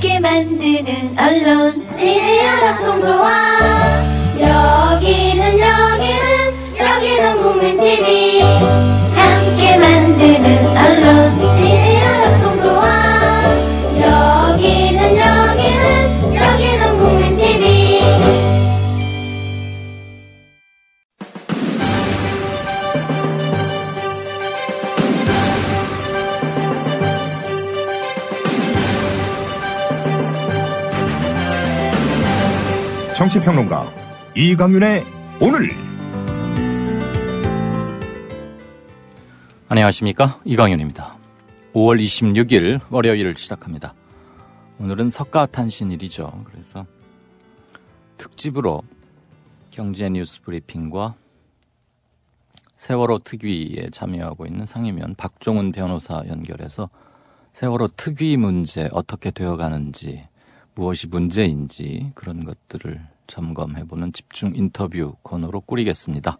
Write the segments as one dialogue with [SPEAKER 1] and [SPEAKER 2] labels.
[SPEAKER 1] 재밌 만드는 언론 미디어 락통도와
[SPEAKER 2] 여기는 여기는 여기는 국민TV
[SPEAKER 3] 정치평론가 이강윤의 오늘 안녕하십니까 이강윤입니다. 5월 26일 월요일을 시작합니다. 오늘은 석가탄신일이죠. 그래서 특집으로 경제 뉴스 브리핑과 세월호 특위에 참여하고 있는 상임위원 박종훈 변호사 연결해서 세월호 특위 문제 어떻게 되어가는지 무엇이 문제인지 그런 것들을 점검해보는 집중 인터뷰 코너로 꾸리겠습니다.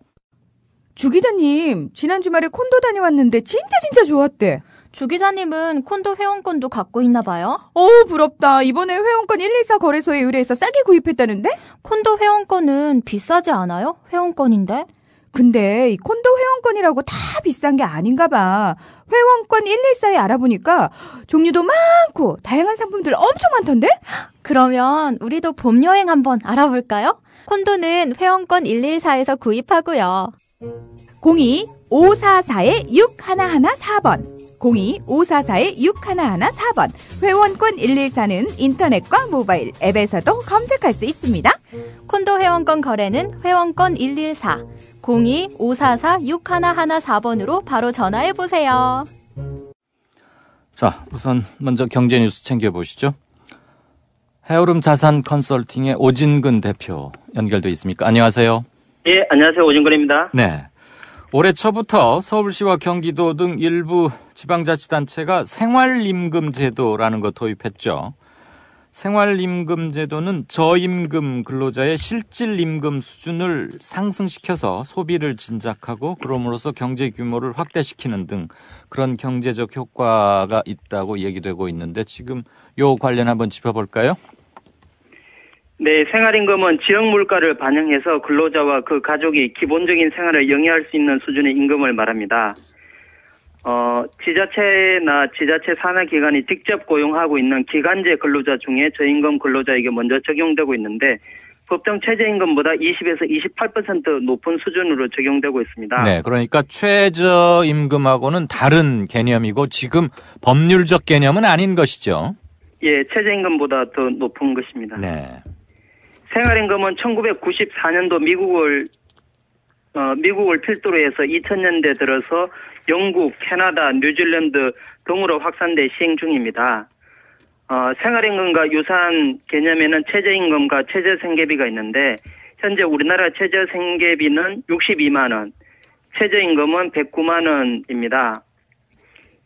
[SPEAKER 3] 주 기자님, 지난 주말에 콘도 다녀왔는데 진짜 진짜 좋았대.
[SPEAKER 2] 주 기자님은 콘도 회원권도 갖고 있나 봐요?
[SPEAKER 3] 어 부럽다. 이번에 회원권 1 2 4 거래소에 의뢰해서 싸게 구입했다는데? 콘도 회원권은 비싸지 않아요? 회원권인데? 근데 이 콘도 회원권이라고 다
[SPEAKER 2] 비싼 게 아닌가 봐. 회원권 114에 알아보니까 종류도 많고 다양한 상품들 엄청 많던데? 그러면 우리도 봄 여행 한번 알아볼까요?
[SPEAKER 1] 콘도는 회원권 114에서 구입하고요.
[SPEAKER 3] 02-544-6114번 02-544-6114번 회원권 114는 인터넷과 모바일 앱에서도 검색할 수 있습니다. 콘도
[SPEAKER 1] 회원권 거래는 회원권 114 02-544-6114번으로 바로 전화해보세요.
[SPEAKER 3] 자, 우선 먼저 경제 뉴스 챙겨보시죠. 해오름 자산 컨설팅의 오진근 대표 연결돼 있습니까? 안녕하세요.
[SPEAKER 2] 예, 안녕하세요. 오진근입니다.
[SPEAKER 3] 네. 올해 초부터 서울시와 경기도 등 일부 지방자치단체가 생활임금 제도라는 거 도입했죠. 생활임금 제도는 저임금 근로자의 실질 임금 수준을 상승시켜서 소비를 진작하고 그럼으로써 경제 규모를 확대시키는 등 그런 경제적 효과가 있다고 얘기되고 있는데 지금 요 관련 한번 짚어볼까요?
[SPEAKER 2] 네, 생활임금은 지역 물가를 반영해서 근로자와 그 가족이 기본적인 생활을 영위할 수 있는 수준의 임금을 말합니다. 어, 지자체나 지자체 산하기관이 직접 고용하고 있는 기간제 근로자 중에 저임금 근로자에게 먼저 적용되고 있는데 법정 최저임금보다 20에서 28% 높은 수준으로 적용되고 있습니다. 네,
[SPEAKER 3] 그러니까 최저임금하고는 다른 개념이고 지금 법률적 개념은 아닌 것이죠.
[SPEAKER 2] 예, 최저임금보다 더 높은 것입니다. 네. 생활임금은 1994년도 미국을 어, 미국을 필두로 해서 2000년대 들어서 영국, 캐나다, 뉴질랜드 등으로 확산돼 시행 중입니다. 어, 생활임금과 유사한 개념에는 최저임금과 최저생계비가 있는데 현재 우리나라 최저생계비는 62만 원, 최저임금은 109만 원입니다.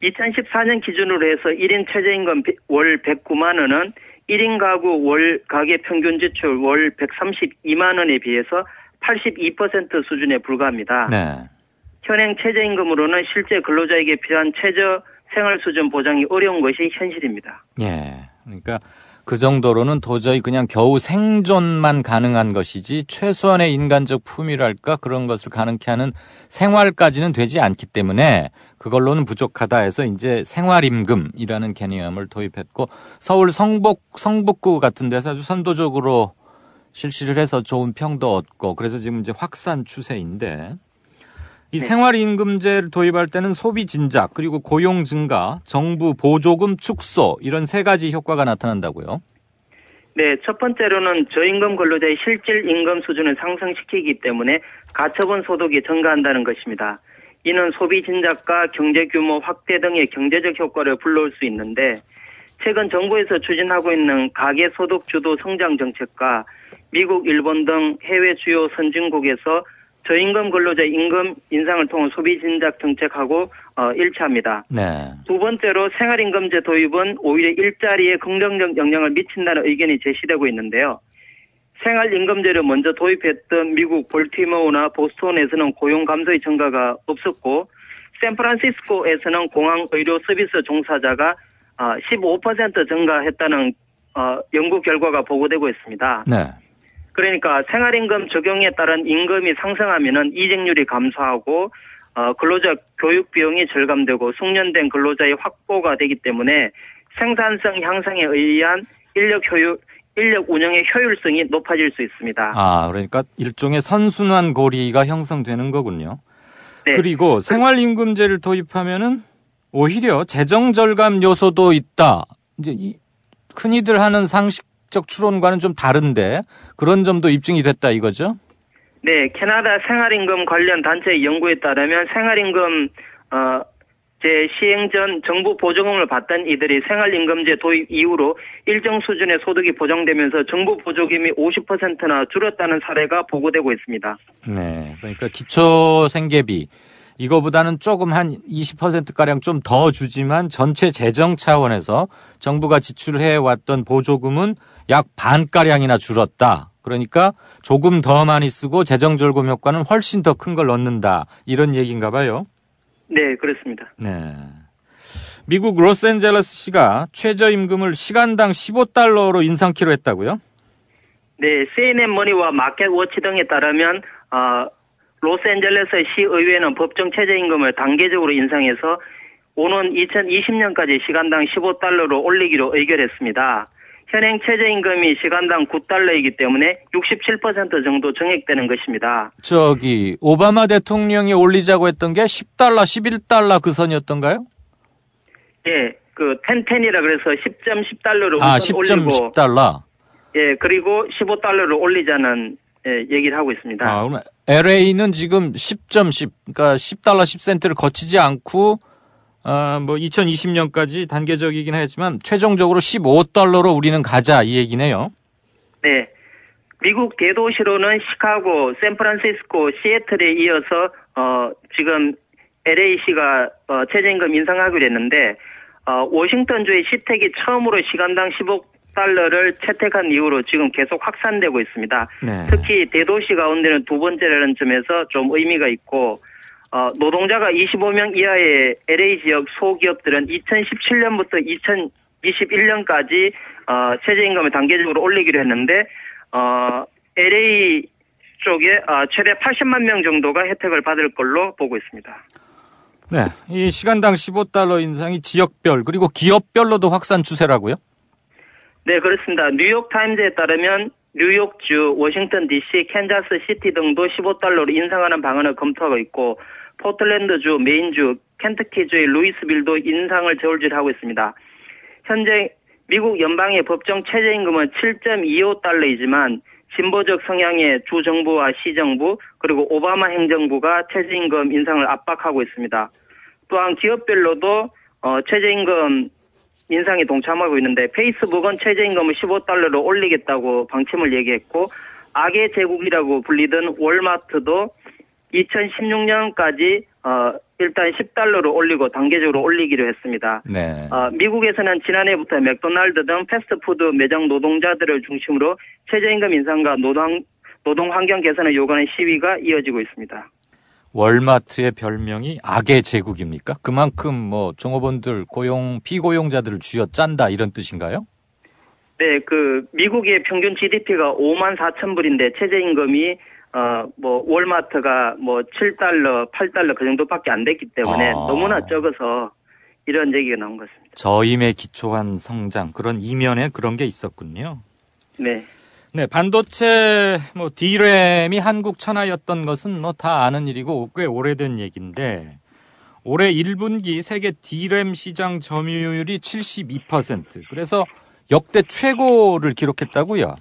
[SPEAKER 2] 2014년 기준으로 해서 1인 최저임금 월 109만 원은 1인 가구 월 가계 평균 지출 월 132만 원에 비해서 82% 수준에 불과합니다. 네. 현행 최저임금으로는 실제 근로자에게 필요한 최저 생활 수준 보장이 어려운 것이 현실입니다.
[SPEAKER 3] 예. 그러니까 그 정도로는 도저히 그냥 겨우 생존만 가능한 것이지 최소한의 인간적 품위랄까 그런 것을 가능케 하는 생활까지는 되지 않기 때문에 그걸로는 부족하다 해서 이제 생활임금이라는 개념을 도입했고 서울 성북 성북구 같은 데서 아주 선도적으로 실시를 해서 좋은 평도 얻고 그래서 지금 이제 확산 추세인데 이 네. 생활임금제를 도입할 때는 소비 진작 그리고 고용 증가, 정부 보조금 축소 이런 세 가지 효과가 나타난다고요.
[SPEAKER 2] 네, 첫 번째로는 저임금 근로자의 실질 임금 수준을 상승시키기 때문에 가처분 소득이 증가한다는 것입니다. 이는 소비 진작과 경제 규모 확대 등의 경제적 효과를 불러올 수 있는데 최근 정부에서 추진하고 있는 가계 소득 주도 성장 정책과 미국, 일본 등 해외 주요 선진국에서 저임금 근로자 임금 인상을 통한 소비 진작 정책하고 어, 일치합니다. 네. 두 번째로 생활임금제 도입은 오히려 일자리에 긍정적 영향을 미친다는 의견이 제시되고 있는데요. 생활임금제를 먼저 도입했던 미국 볼티모어나 보스턴에서는 고용 감소의 증가가 없었고 샌프란시스코에서는 공항 의료 서비스 종사자가 15% 어, 증가했다는 어, 연구 결과가 보고되고 있습니다. 네. 그러니까 생활임금 적용에 따른 임금이 상승하면은 이직률이 감소하고 어, 근로자 교육 비용이 절감되고 숙련된 근로자의 확보가 되기 때문에 생산성 향상에 의한 인력 효율 인력 운영의 효율성이 높아질 수 있습니다. 아,
[SPEAKER 3] 그러니까 일종의 선순환 고리가 형성되는 거군요. 네. 그리고 그 생활임금제를 도입하면은 오히려 재정 절감 요소도 있다. 이제 이, 흔히들 하는 상식 학적 추론과는 좀 다른데 그런 점도 입증이 됐다 이거죠?
[SPEAKER 2] 네, 캐나다 생활임금 관련 단체 연구에 따르면 생활임금 어, 제 시행 전 정부 보조금을 받던 이들이 생활임금제 도입 이후로 일정 수준의 소득이 보장되면서 정부 보조금이 50%나 줄었다는 사례가 보고되고 있습니다.
[SPEAKER 3] 네, 그러니까 기초 생계비 이거보다는 조금 한 20%가량 좀 더 주지만 전체 재정 차원에서 정부가 지출해 왔던 보조금은 약 반가량이나 줄었다. 그러니까 조금 더 많이 쓰고 재정 절감 효과는 훨씬 더 큰 걸 얻는다. 이런 얘기인가 봐요.
[SPEAKER 2] 네, 그렇습니다.
[SPEAKER 3] 네. 미국 로스앤젤레스시가 최저임금을 시간당 15달러로 인상키로 했다고요?
[SPEAKER 2] 네, CNN 머니와 마켓워치 등에 따르면 어, 로스앤젤레스 시의회는 법정 최저임금을 단계적으로 인상해서 오는 2020년까지 시간당 15달러로 올리기로 의결했습니다. 현행 최저임금이 시간당 9달러이기 때문에 67% 정도 증액되는 것입니다.
[SPEAKER 3] 저기 오바마 대통령이 올리자고 했던 게 10달러, 11달러 그 선이었던가요?
[SPEAKER 2] 예, 그 텐텐이라 그래서 10.10달러로 점 아, 10.10달러. 10달러. 예, 그리고 15달러로 올리자는 예, 얘기를 하고 있습니다. 아, 그럼
[SPEAKER 3] LA는 지금 10.10, 점 그러니까 10달러 10센트를 거치지 않고 아, 뭐 2020년까지 단계적이긴 하겠지만 최종적으로 15달러로 우리는 가자 이 얘기네요.
[SPEAKER 2] 네. 미국 대도시로는 시카고, 샌프란시스코, 시애틀에 이어서 어, 지금 l a 시가 어, 최저임금 인상하기로 했는데 어, 워싱턴주의 시택이 처음으로 시간당 15달러를 채택한 이후로 지금 계속 확산되고 있습니다. 네. 특히 대도시 가운데는 두 번째라는 점에서 좀 의미가 있고 어, 노동자가 25명 이하의 LA 지역 소기업들은 2017년부터 2021년까지 어, 최저임금을 단계적으로 올리기로 했는데 어, LA 쪽에 어, 최대 80만 명 정도가 혜택을 받을 걸로 보고 있습니다.
[SPEAKER 3] 네, 이 시간당 15달러 인상이 지역별 그리고 기업별로도 확산 추세라고요?
[SPEAKER 2] 네, 그렇습니다. 뉴욕 타임즈에 따르면 뉴욕주, 워싱턴 DC, 캔자스 시티 등도 15달러로 인상하는 방안을 검토하고 있고 포틀랜드주, 메인주, 켄터키주의 루이스빌도 인상을 저울질하고 있습니다. 현재 미국 연방의 법정 최저임금은 7.25달러이지만 진보적 성향의 주 정부와 시 정부 그리고 오바마 행정부가 최저임금 인상을 압박하고 있습니다. 또한 기업별로도 어, 최저임금 인상에 동참하고 있는데 페이스북은 최저임금을 15달러로 올리겠다고 방침을 얘기했고 악의 제국이라고 불리던 월마트도 2016년까지 어, 일단 10달러로 올리고 단계적으로 올리기로 했습니다. 네. 어, 미국에서는 지난해부터 맥도날드 등 패스트푸드 매장 노동자들을 중심으로 최저임금 인상과 노동, 노동 환경 개선을 요구하는 시위가 이어지고 있습니다.
[SPEAKER 3] 월마트의 별명이 악의 제국입니까? 그만큼 뭐 종업원들 고용 피고용자들을 쥐어짠다 이런 뜻인가요?
[SPEAKER 2] 네, 그 미국의 평균 GDP가 5만 4천 불인데 최저임금이 어뭐 월마트가 뭐 7달러, 8달러 그 정도밖에 안 됐기 때문에 아. 너무나 적어서 이런 얘기가 나온 것 같습니다.
[SPEAKER 3] 저임에 기초한 성장 그런 이면에 그런 게 있었군요. 네. 네, 반도체 뭐 디램이 한국 천하였던 것은 뭐 다 아는 일이고 꽤 오래된 얘기인데 올해 1분기 세계 디램 시장 점유율이 72%. 그래서 역대 최고를 기록했다고요.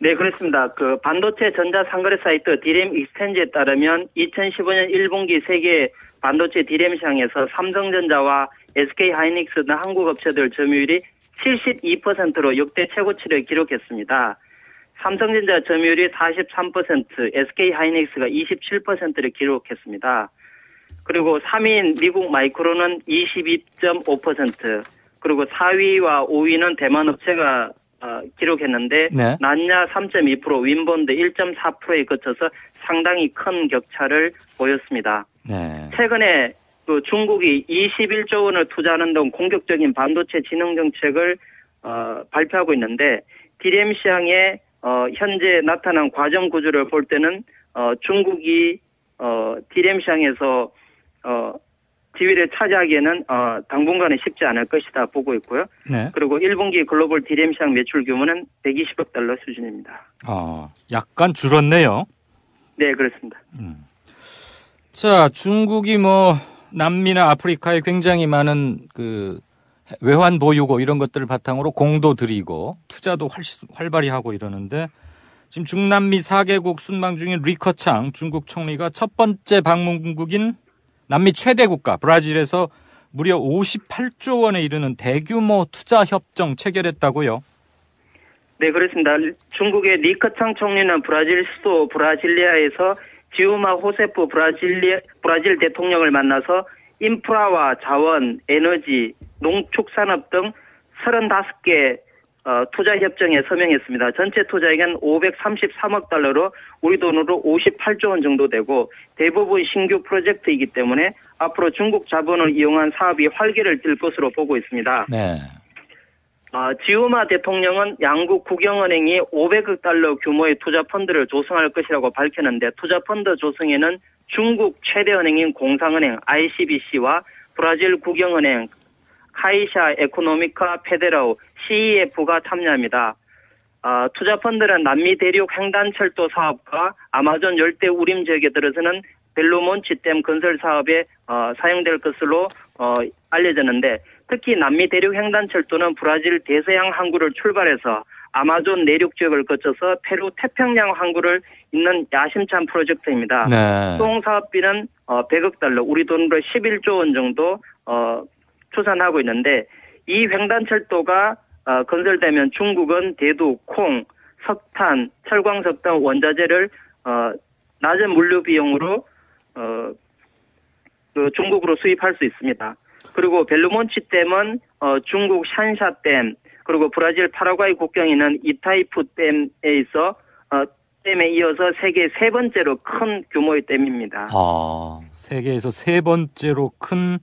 [SPEAKER 2] 네, 그렇습니다. 그 반도체 전자 상거래 사이트 디램 익스텐지에 따르면 2015년 1분기 세계 반도체 디램 시장에서 삼성전자와 SK 하이닉스 등 한국 업체들 점유율이 72%로 역대 최고치를 기록했습니다. 삼성전자 점유율이 43%, SK 하이닉스가 27%를 기록했습니다. 그리고 3위인 미국 마이크로는 22.5%, 그리고 4위와 5위는 대만 업체가 어, 기록했는데 네. 난야 3.2% 윈번드 1.4%에 거쳐서 상당히 큰 격차를 보였습니다. 네. 최근에 그 중국이 21조 원을 투자하는 등 공격적인 반도체 진흥 정책을 어, 발표하고 있는데 DRAM 시장에 어, 현재 나타난 과정 구조를 볼 때는 어, 중국이 어, DRAM 시장에서 어, 지위를 차지하기에는 어, 당분간은 쉽지 않을 것이다 보고 있고요. 네. 그리고 1분기 글로벌 DRAM 시장 매출 규모는 120억 달러 수준입니다.
[SPEAKER 3] 아, 약간 줄었네요.
[SPEAKER 2] 네, 그렇습니다. 음.
[SPEAKER 3] 자, 중국이 뭐 남미나 아프리카에 굉장히 많은 그 외환 보유고 이런 것들을 바탕으로 공도 들이고 투자도 활, 활발히 하고 이러는데 지금 중남미 4개국 순방 중인 리커창 중국 총리가 첫 번째 방문국인 남미 최대 국가 브라질에서 무려 58조 원에 이르는 대규모 투자 협정 체결했다고요.
[SPEAKER 2] 네, 그렇습니다. 중국의 니카창 총리는 브라질 수도 브라질리아에서 지우마 호세프 브라질리 브라질 대통령을 만나서 인프라와 자원, 에너지, 농축산업 등 35개 어, 투자 협정에 서명했습니다. 전체 투자액은 533억 달러로 우리 돈으로 58조 원 정도 되고 대부분 신규 프로젝트이기 때문에 앞으로 중국 자본을 이용한 사업이 활기를 띨 것으로 보고 있습니다. 네. 어, 지우마 대통령은 양국 국영은행이 500억 달러 규모의 투자 펀드를 조성할 것이라고 밝혔는데 투자 펀드 조성에는 중국 최대 은행인 공상은행 ICBC와 브라질 국영은행 카이샤 에코노미카 페데라우 CEF가 참여합니다. 아, 투자 펀드는 남미 대륙 횡단 철도 사업과 아마존 열대 우림 지역에 들어서는 벨로몬치댐 건설 사업에 어, 사용될 것으로 어, 알려졌는데 특히 남미 대륙 횡단 철도는 브라질 대서양 항구를 출발해서 아마존 내륙 지역을 거쳐서 페루 태평양 항구를 잇는 야심찬 프로젝트입니다. 네. 총 사업비는 어, 100억 달러, 우리 돈으로 11조 원 정도 어, 추산하고 있는데 이 횡단철도가 어, 건설되면 중국은 대두, 콩, 석탄, 철광석 등 원자재를 어, 낮은 물류 비용으로 어, 그 중국으로 수입할 수 있습니다. 그리고 벨루몬치댐은 어, 중국 샨샤댐 그리고 브라질 파라과이 국경에 있는 이타이프댐에 있어 어, 댐에 이어서 세계 세 번째로 큰 규모의 댐입니다.
[SPEAKER 3] 아 세계에서 세 번째로 큰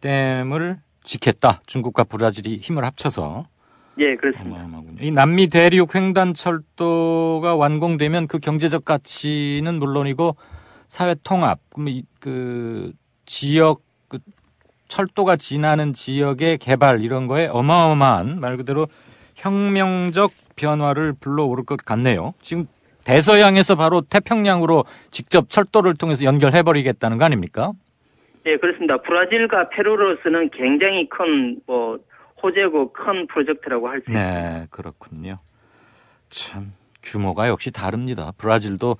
[SPEAKER 3] 댐을 지켰다. 중국과 브라질이 힘을 합쳐서.
[SPEAKER 2] 예, 그렇습니다.
[SPEAKER 3] 어마어마군요. 이 남미 대륙 횡단 철도가 완공되면 그 경제적 가치는 물론이고 사회 통합, 그 지역 그 철도가 지나는 지역의 개발 이런 거에 어마어마한 말 그대로 혁명적 변화를 불러오를 것 같네요. 지금 대서양에서 바로 태평양으로 직접 철도를 통해서 연결해버리겠다는 거 아닙니까?
[SPEAKER 2] 예, 그렇습니다. 브라질과 페루로서는 굉장히 큰 뭐 호재고 큰 프로젝트라고 할수 네,
[SPEAKER 3] 있습니다. 네, 그렇군요. 참 규모가 역시 다릅니다. 브라질도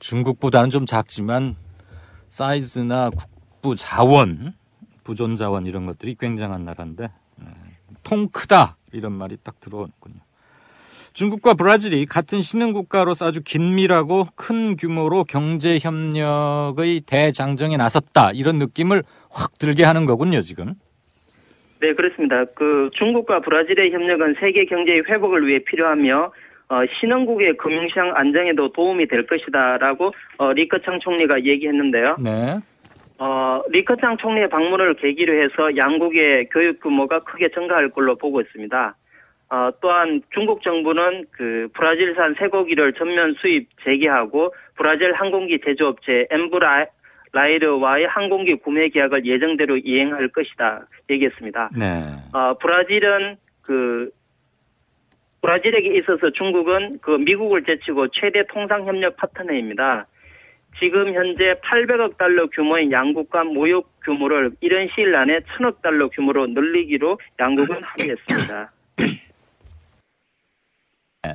[SPEAKER 3] 중국보다는 좀 작지만 사이즈나 국부 자원, 부존 자원 이런 것들이 굉장한 나라인데 네, 통 크다 이런 말이 딱 들어오는군요. 중국과 브라질이 같은 신흥국가로서 아주 긴밀하고 큰 규모로 경제 협력의 대장정에 나섰다 이런 느낌을 확 들게 하는 거군요 지금.
[SPEAKER 2] 네 그렇습니다. 그 중국과 브라질의 협력은 세계 경제의 회복을 위해 필요하며 어, 신흥국의 금융시장 안정에도 도움이 될 것이다라고 어, 리커창 총리가 얘기했는데요. 네. 어, 리커창 총리의 방문을 계기로 해서 양국의 교육 규모가 크게 증가할 걸로 보고 있습니다. 어, 또한 중국 정부는 그 브라질산 쇠고기를 전면 수입 재개하고 브라질 항공기 제조업체 엠브라 라이르와의 항공기 구매 계약을 예정대로 이행할 것이다 얘기했습니다. 네. 어, 브라질은 그 브라질에게 있어서 중국은 그 미국을 제치고 최대 통상 협력 파트너입니다. 지금 현재 800억 달러 규모인 양국 간 무역 규모를 이런 시일 안에 1000억 달러 규모로 늘리기로 양국은 합의했습니다.
[SPEAKER 3] 예.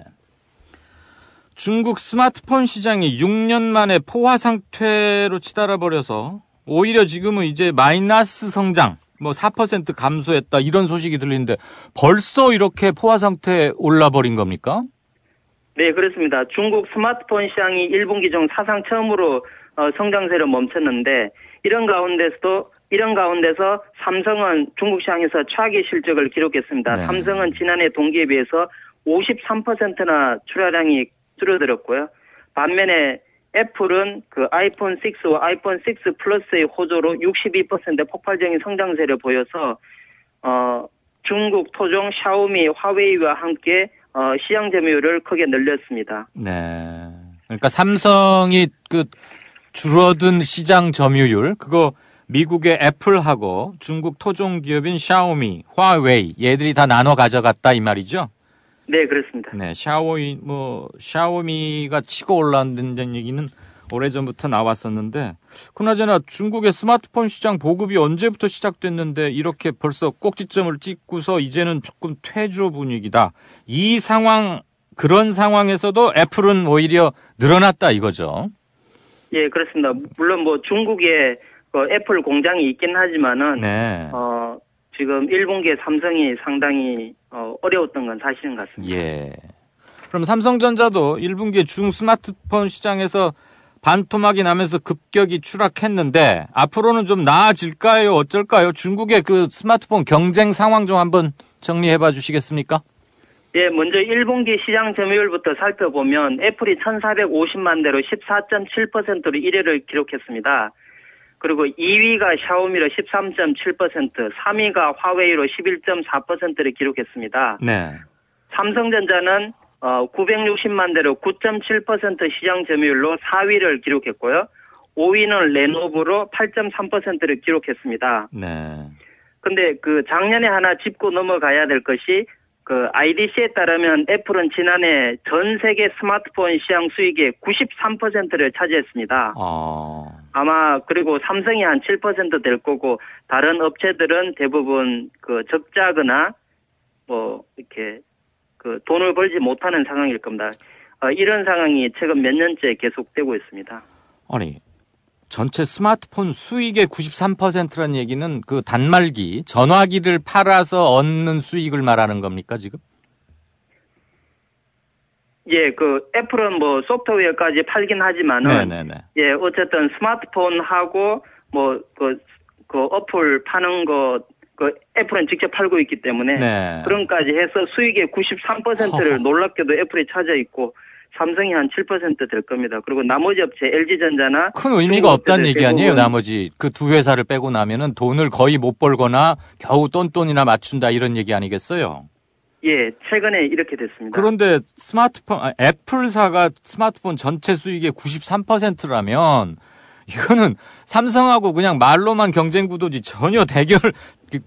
[SPEAKER 3] 중국 스마트폰 시장이 6년 만에 포화 상태로 치달아 버려서 오히려 지금은 이제 마이너스 성장 뭐 4% 감소했다 이런 소식이 들리는데 벌써 이렇게 포화 상태에 올라 버린 겁니까?
[SPEAKER 2] 네, 그렇습니다. 중국 스마트폰 시장이 1분기 중 사상 처음으로 어, 성장세를 멈췄는데 이런 가운데서도 이런 가운데서 삼성은 중국 시장에서 최악의 실적을 기록했습니다. 네. 삼성은 지난해 동기에 비해서 53%나 출하량이 줄어들었고요. 반면에 애플은 그 아이폰 6와 아이폰 6 플러스의 호조로 62% 폭발적인 성장세를 보여서 어, 중국 토종 샤오미, 화웨이와 함께 어, 시장 점유율을 크게 늘렸습니다. 네.
[SPEAKER 3] 그러니까 삼성이 그 줄어든 시장 점유율 그거 미국의 애플하고 중국 토종 기업인 샤오미, 화웨이 얘들이 다 나눠 가져갔다 이 말이죠? 네, 그렇습니다. 네, 샤오이 뭐 샤오미가 치고 올라온다는 얘기는 오래전부터 나왔었는데 그나저나 중국의 스마트폰 시장 보급이 언제부터 시작됐는데 이렇게 벌써 꼭지점을 찍고서 이제는 조금 퇴조 분위기다. 이 상황 그런 상황에서도 애플은 오히려 늘어났다 이거죠.
[SPEAKER 2] 예, 그렇습니다. 물론 뭐 중국에 그 애플 공장이 있긴 하지만은 네. 어 지금 1분기에 삼성이 상당히 어, 려웠던건 사실인 것
[SPEAKER 3] 같습니다. 예. 그럼 삼성전자도 1분기에 중 스마트폰 시장에서 반토막이 나면서 급격히 추락했는데 앞으로는 좀 나아질까요? 어쩔까요? 중국의 그 스마트폰 경쟁 상황 좀 한번 정리해 봐 주시겠습니까?
[SPEAKER 2] 예, 먼저 1분기 시장 점유율부터 살펴보면 애플이 1,450만 대로 14.7%로 1위를 기록했습니다. 그리고 2위가 샤오미로 13.7%, 3위가 화웨이로 11.4%를 기록했습니다. 네. 삼성전자는 어, 960만 대로 9.7% 시장 점유율로 4위를 기록했고요. 5위는 레노브로 8.3%를 기록했습니다. 네. 근데 그 작년에 하나 짚고 넘어가야 될 것이 그 IDC에 따르면 애플은 지난해 전 세계 스마트폰 시장 수익의 93%를 차지했습니다. 아. 아마 그리고 삼성이 한 7%될 거고 다른 업체들은 대부분 그 적자거나 뭐 이렇게 그 돈을 벌지 못하는 상황일 겁니다. 어, 이런 상황이 최근 몇 년째 계속되고 있습니다.
[SPEAKER 3] 아니 전체 스마트폰 수익의 93%라는 얘기는 그 단말기, 전화기를 팔아서 얻는 수익을 말하는 겁니까,
[SPEAKER 2] 지금? 예, 그 애플은 뭐 소프트웨어까지 팔긴 하지만은 네네네. 예, 어쨌든 스마트폰하고 뭐 그 그 어플 파는 거그 애플은 직접 팔고 있기 때문에 네. 그런까지 해서 수익의 93%를 허. 놀랍게도 애플이 찾아 있고 삼성이 한 7%될 겁니다. 그리고 나머지 업체 LG전자나 큰 의미가 없다는 얘기 아니에요.
[SPEAKER 3] 나머지 그 두 회사를 빼고 나면은 돈을 거의 못 벌거나 겨우 똔똔이나 맞춘다 이런 얘기 아니겠어요?
[SPEAKER 2] 예, 최근에 이렇게 됐습니다.
[SPEAKER 3] 그런데 스마트폰 아, 애플사가 스마트폰 전체 수익의 93%라면 이거는 삼성하고 그냥 말로만 경쟁 구도지 전혀 대결 그,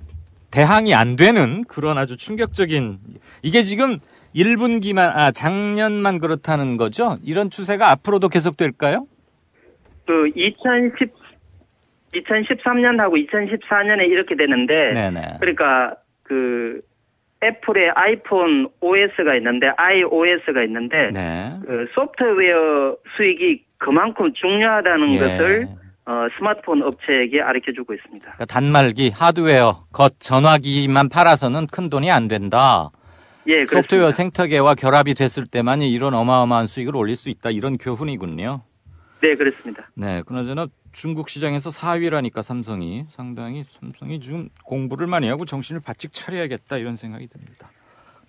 [SPEAKER 3] 대항이 안 되는 그런 아주 충격적인 이게 지금 1분기만 아 작년만 그렇다는 거죠? 이런 추세가 앞으로도 계속될까요?
[SPEAKER 2] 그2010 2013년하고 2014년에 이렇게 되는데 네네. 그러니까 그 애플의 아이폰 OS가 있는데 iOS가 있는데 네. 그 소프트웨어 수익이 그만큼 중요하다는 예. 것을 어, 스마트폰 업체에게 가르쳐 주고 있습니다.
[SPEAKER 3] 그러니까 단말기, 하드웨어, 겉 전화기만 팔아서는 큰 돈이 안 된다.
[SPEAKER 2] 예, 소프트웨어
[SPEAKER 3] 생태계와 결합이 됐을 때만이 이런 어마어마한 수익을 올릴 수 있다 이런 교훈이군요. 네, 그렇습니다. 네, 그나저나 중국 시장에서 4위라니까 삼성이 상당히 삼성이 지금 공부를 많이 하고 정신을 바짝 차려야겠다 이런 생각이 듭니다.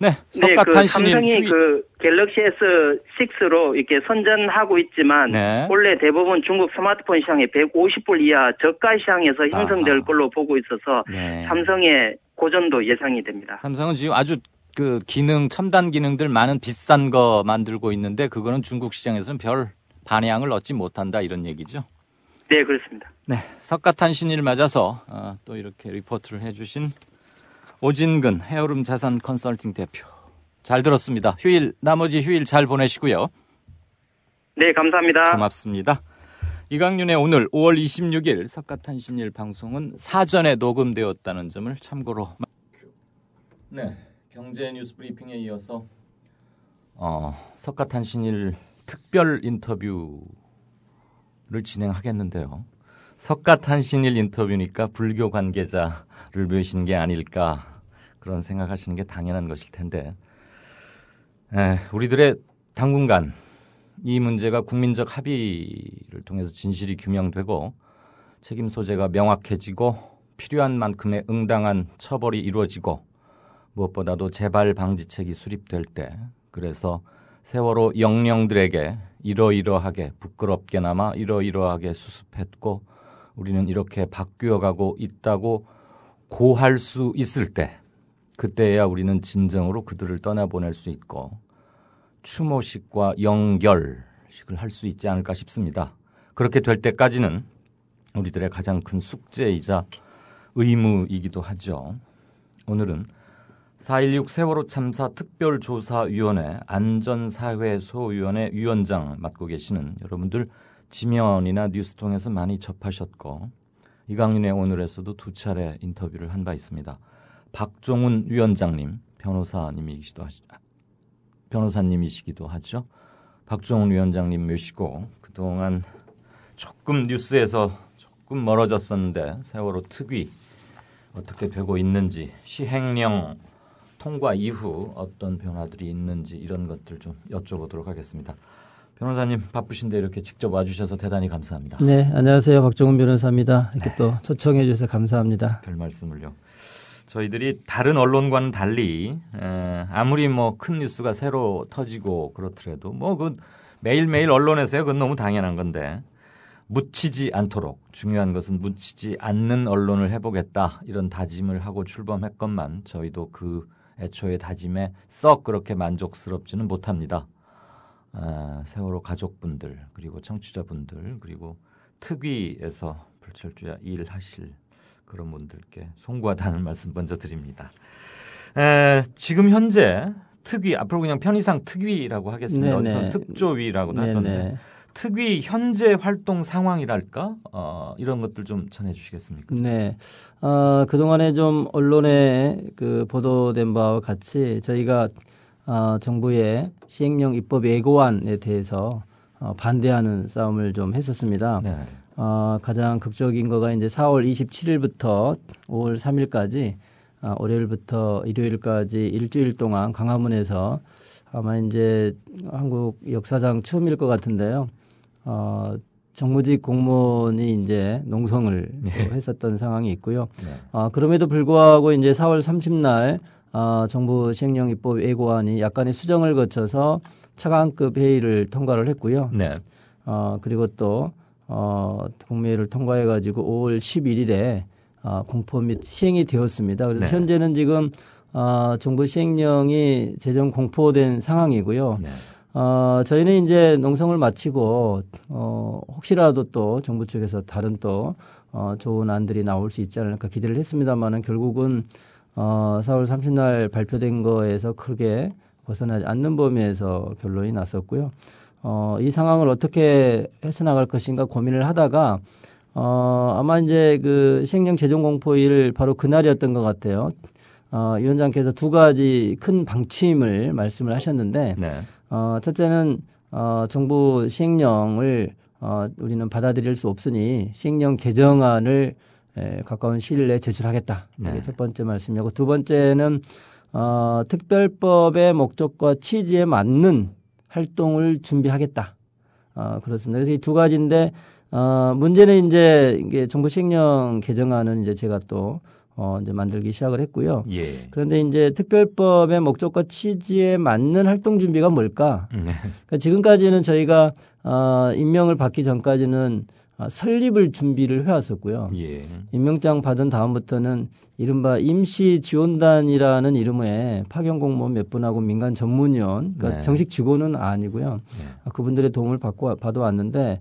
[SPEAKER 3] 네, 석가탄신일. 네, 그 삼성이
[SPEAKER 2] 휴그 갤럭시 S6로 이렇게 선전하고 있지만 네. 원래 대부분 중국 스마트폰 시장의 150불 이하 저가 시장에서 형성될 아하. 걸로 보고 있어서 네. 삼성의 고전도 예상이 됩니다.
[SPEAKER 3] 삼성은 지금 아주 그 기능 첨단 기능들 많은 비싼 거 만들고 있는데 그거는 중국 시장에서는 별 반향을 얻지 못한다 이런 얘기죠.
[SPEAKER 2] 네 그렇습니다. 네
[SPEAKER 3] 석가탄신일 맞아서 아, 또 이렇게 리포트를 해주신 오진근 해오름 자산 컨설팅 대표 잘 들었습니다. 휴일 나머지 휴일 잘 보내시고요. 네 감사합니다. 고맙습니다. 이강윤의 오늘 5월 26일 석가탄신일 방송은 사전에 녹음되었다는 점을 참고로. 네. 경제 뉴스 브리핑에 이어서 어, 석가탄신일 특별 인터뷰를 진행하겠는데요. 석가탄신일 인터뷰니까 불교 관계자를 모신 게 아닐까 그런 생각하시는 게 당연한 것일 텐데 에, 우리들의 당분간 이 문제가 국민적 합의를 통해서 진실이 규명되고 책임 소재가 명확해지고 필요한 만큼의 응당한 처벌이 이루어지고 무엇보다도 재발 방지책이 수립될 때 그래서 세월호 영령들에게 이러이러하게 부끄럽게나마 이러이러하게 수습했고 우리는 이렇게 바뀌어가고 있다고 고할 수 있을 때 그때야 우리는 진정으로 그들을 떠나보낼 수 있고 추모식과 연결식을할 수 있지 않을까 싶습니다. 그렇게 될 때까지는 우리들의 가장 큰 숙제이자 의무이기도 하죠. 오늘은 4.16 세월호 참사 특별조사위원회 안전사회 소위원회 위원장 맡고 계시는 여러분들 지면이나 뉴스 통해서 많이 접하셨고 이강윤의 오늘에서도 두 차례 인터뷰를 한 바 있습니다. 박종훈 위원장님 변호사님이시기도 하시 변호사님이시기도 하죠. 박종훈 위원장님 모시고 그동안 조금 뉴스에서 조금 멀어졌었는데 세월호 특위 어떻게 되고 있는지 시행령 통과 이후 어떤 변화들이 있는지 이런 것들 좀 여쭤보도록 하겠습니다. 변호사님 바쁘신데 이렇게 직접 와주셔서 대단히 감사합니다.
[SPEAKER 1] 네, 안녕하세요. 박정훈 변호사입니다. 이렇게 또 네. 초청해 주셔서 감사합니다.
[SPEAKER 3] 별 말씀을요. 저희들이 다른 언론과는 달리 에, 아무리 뭐 큰 뉴스가 새로 터지고 그렇더라도 뭐 그 매일매일 언론에서요. 그건 너무 당연한 건데 묻히지 않도록 중요한 것은 묻히지 않는 언론을 해보겠다 이런 다짐을 하고 출범했건만 저희도 그 애초에 다짐에 썩 그렇게 만족스럽지는 못합니다. 아, 세월호 가족분들 그리고 청취자분들 그리고 특위에서 불철주야 일하실 그런 분들께 송구하다는 말씀 먼저 드립니다. 에, 지금 현재 특위 앞으로 그냥 편의상 특위라고 하겠습니다. 네네. 어디서 특조위라고도 네네. 하던데 특위 현재 활동 상황이랄까 어, 이런 것들 좀 전해주시겠습니까? 네,
[SPEAKER 1] 어, 그 동안에 좀 언론에 그 보도된 바와 같이 저희가 어, 정부의 시행령 입법 예고안에 대해서 어, 반대하는 싸움을 좀 했었습니다. 네. 어, 가장 극적인 거가 이제 4월 27일부터 5월 3일까지 어, 월요일부터 일요일까지 일주일 동안 강화문에서 아마 이제 한국 역사상 처음일 것 같은데요. 어, 정무직 공무원이 이제 농성을 네. 했었던 상황이 있고요. 네. 아, 그럼에도 불구하고 이제 4월 30날 아, 정부 시행령 입법 예고안이 약간의 수정을 거쳐서 차관급 회의를 통과를 했고요. 네. 어, 그리고 또 어, 국회를 통과해 가지고 5월 11일에 어, 공포 및 시행이 되었습니다. 그래서 네. 현재는 지금 어, 정부 시행령이 재정 공포된 상황이고요. 네. 어, 저희는 이제 농성을 마치고, 어, 혹시라도 또 정부 측에서 다른 또, 어, 좋은 안들이 나올 수 있지 않을까 기대를 했습니다만은 결국은, 어, 4월 30날 발표된 거에서 크게 벗어나지 않는 범위에서 결론이 났었고요. 어, 이 상황을 어떻게 헤쳐나갈 것인가 고민을 하다가, 어, 아마 이제 그 시행령 재정 공포일 바로 그날이었던 것 같아요. 어, 위원장께서 두 가지 큰 방침을 말씀을 하셨는데, 네. 어, 첫째는 어, 정부 시행령을 어, 우리는 받아들일 수 없으니 시행령 개정안을 에, 가까운 시일 내에 제출하겠다. 네. 이게 첫 번째 말씀이고 두 번째는 어, 특별법의 목적과 취지에 맞는 활동을 준비하겠다. 어, 그렇습니다. 그래서 이 두 가지인데 어, 문제는 이제 이게 정부 시행령 개정안은 이제 제가 또 어, 이제 만들기 시작을 했고요. 예. 그런데 이제 특별법의 목적과 취지에 맞는 활동 준비가 뭘까? 음, 네. 그러니까 지금까지는 저희가 어, 임명을 받기 전까지는 어, 설립을 준비를 해왔었고요. 예. 임명장 받은 다음부터는 이른바 임시 지원단이라는 이름의 파견 공무원 몇 분하고 민간 전문위원, 그러니까 네. 정식 직원은 아니고요. 예. 아, 그분들의 도움을 받고 받아왔는데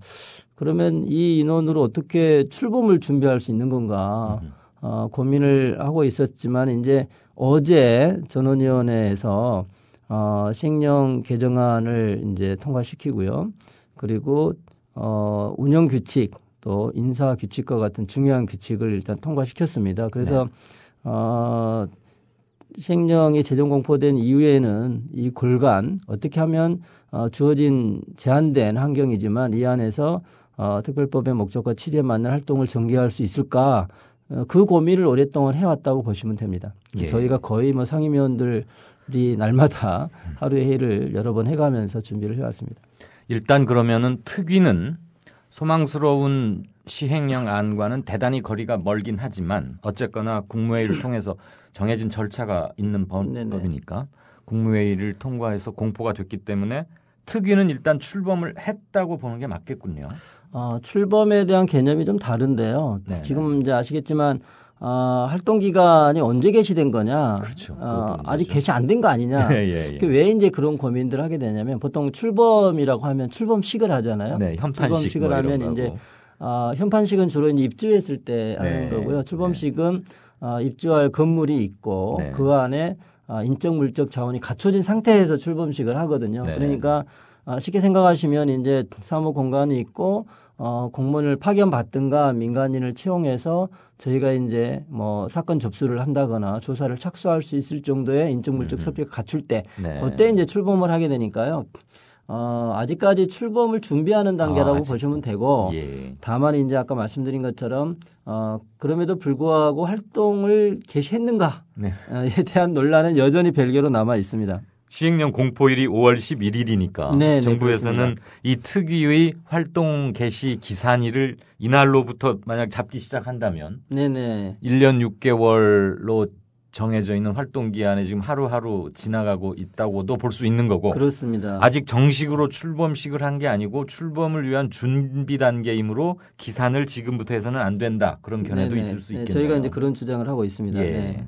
[SPEAKER 1] 그러면 이 인원으로 어떻게 출범을 준비할 수 있는 건가? 음. 어, 고민을 하고 있었지만 이제 어제 전원위원회에서 어, 식량 개정안을 이제 통과시키고요. 그리고 어, 운영 규칙 또 인사 규칙과 같은 중요한 규칙을 일단 통과시켰습니다. 그래서 네. 어, 시행령이 재정 공포된 이후에는 이 골간 어떻게 하면 어, 주어진 제한된 환경이지만 이 안에서 어, 특별법의 목적과 취지에 맞는 활동을 전개할 수 있을까 어, 그 고민을 오랫동안 해왔다고 보시면 됩니다. 예. 저희가 거의 뭐 상임위원들이
[SPEAKER 3] 날마다 음.
[SPEAKER 1] 하루에 회의를 여러 번 해가면서 준비를 해왔습니다.
[SPEAKER 3] 일단 그러면은 특위는 소망스러운 시행령 안과는 대단히 거리가 멀긴 하지만 어쨌거나 국무회의를 통해서 정해진 절차가 있는 법이니까 국무회의를 통과해서 공포가 됐기 때문에 특위는 일단 출범을 했다고 보는 게 맞겠군요. 어, 출범에 대한 개념이 좀 다른데요. 네네. 네. 지금 이제 아시겠지만
[SPEAKER 1] 어, 활동 기간이 언제 개시된 거냐? 그렇죠. 어, 아직 개시 안 된 거 아니냐? 예, 예, 예. 왜 이제 그런 고민들을 하게 되냐면 보통 출범이라고 하면 출범식을 하잖아요. 네, 현판식 뭐 출범식을 뭐 하면 이제 어, 현판식은 주로 이제 입주했을 때 하는 네, 거고요. 출범식은 네. 어, 입주할 건물이 있고 네. 그 안에 어, 인적 물적 자원이 갖춰진 상태에서 출범식을 하거든요. 네. 그러니까 아, 쉽게 생각하시면 이제 사무 공간이 있고 어, 공무원을 파견받든가 민간인을 채용해서 저희가 이제 뭐 사건 접수를 한다거나 조사를 착수할 수 있을 정도의 인증물적 음. 설비가 갖출 때 네. 그때 이제 출범을 하게 되니까요. 어, 아직까지 출범을 준비하는 단계라고 아, 보시면 되고 예. 다만 이제 아까 말씀드린 것처럼 어, 그럼에도 불구하고 활동을 개시했는가에 네. 어, 대한 논란은 여전히 별개로 남아 있습니다.
[SPEAKER 3] 시행령 공포일이 5월 11일이니까 네, 정부에서는 네, 이 특위의 활동 개시 기산일을 이날로부터 만약 잡기 시작한다면 네네. 1년 6개월로 정해져 있는 활동 기한에 지금 하루하루 지나가고 있다고도 볼 수 있는 거고 그렇습니다. 아직 정식으로 출범식을 한 게 아니고 출범을 위한 준비 단계이므로 기산을 지금부터 해서는 안 된다 그런 견해도 네, 네. 있을 수 있겠네요. 저희가 이제
[SPEAKER 1] 그런 주장을 하고 있습니다. 예. 네.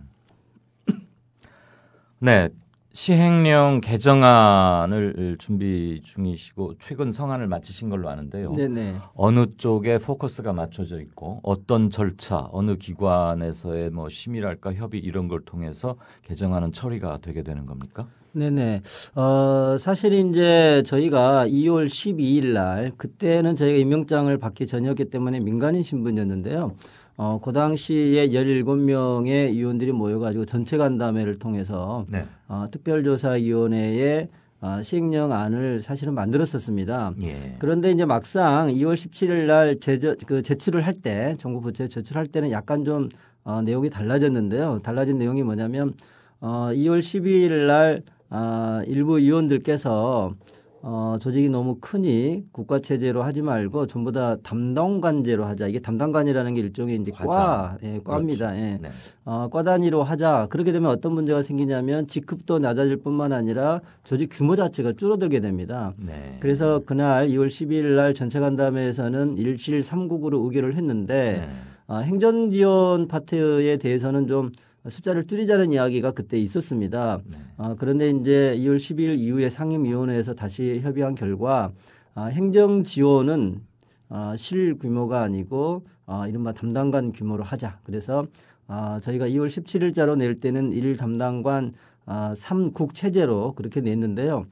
[SPEAKER 3] 네. 시행령 개정안을 준비 중이시고 최근 성안을 마치신 걸로 아는데요. 네네. 어느 쪽에 포커스가 맞춰져 있고 어떤 절차, 어느 기관에서의 뭐 심의랄까 협의 이런 걸 통해서 개정안은 처리가 되게 되는 겁니까?
[SPEAKER 1] 네네. 어, 사실 이제 저희가 2월 12일 날 그때는 저희가 임명장을 받기 전이었기 때문에 민간인 신분이었는데요. 어, 그 당시에 17명의 의원들이 모여가지고 전체 간담회를 통해서 네. 어, 특별조사위원회에 어, 시행령안을 사실은 만들었었습니다. 예. 그런데 이제 막상 2월 17일 날제그 제출을 할 때, 정부 부처에 제출할 때는 약간 좀 어, 내용이 달라졌는데요. 달라진 내용이 뭐냐면 어, 2월 12일 날 어, 일부 의원들께서 어, 조직이 너무 크니 국가 체제로 하지 말고 전부 다 담당관제로 하자. 이게 담당관이라는 게 일종의 이제 과자. 예, 과입니다. 그렇죠. 예. 네. 어, 과 단위로 하자. 그렇게 되면 어떤 문제가 생기냐면 직급도 낮아질 뿐만 아니라 조직 규모 자체가 줄어들게 됩니다. 네. 그래서 그날 2월 12일 날 전체 간담회에서는 일실 3국으로 의결을 했는데 네. 어, 행정 지원 파트에 대해서는 좀 숫자를 줄이자는 이야기가 그때 있었습니다. 네. 아, 그런데 이제 2월 10일 이후에 상임위원회에서 다시 협의한 결과 아, 행정 지원은 아, 실 규모가 아니고 아, 이른바 담당관 규모로 하자. 그래서 아, 저희가 2월 17일자로 낼 때는 1 담당관 아, 3국 체제로 그렇게 냈는데요.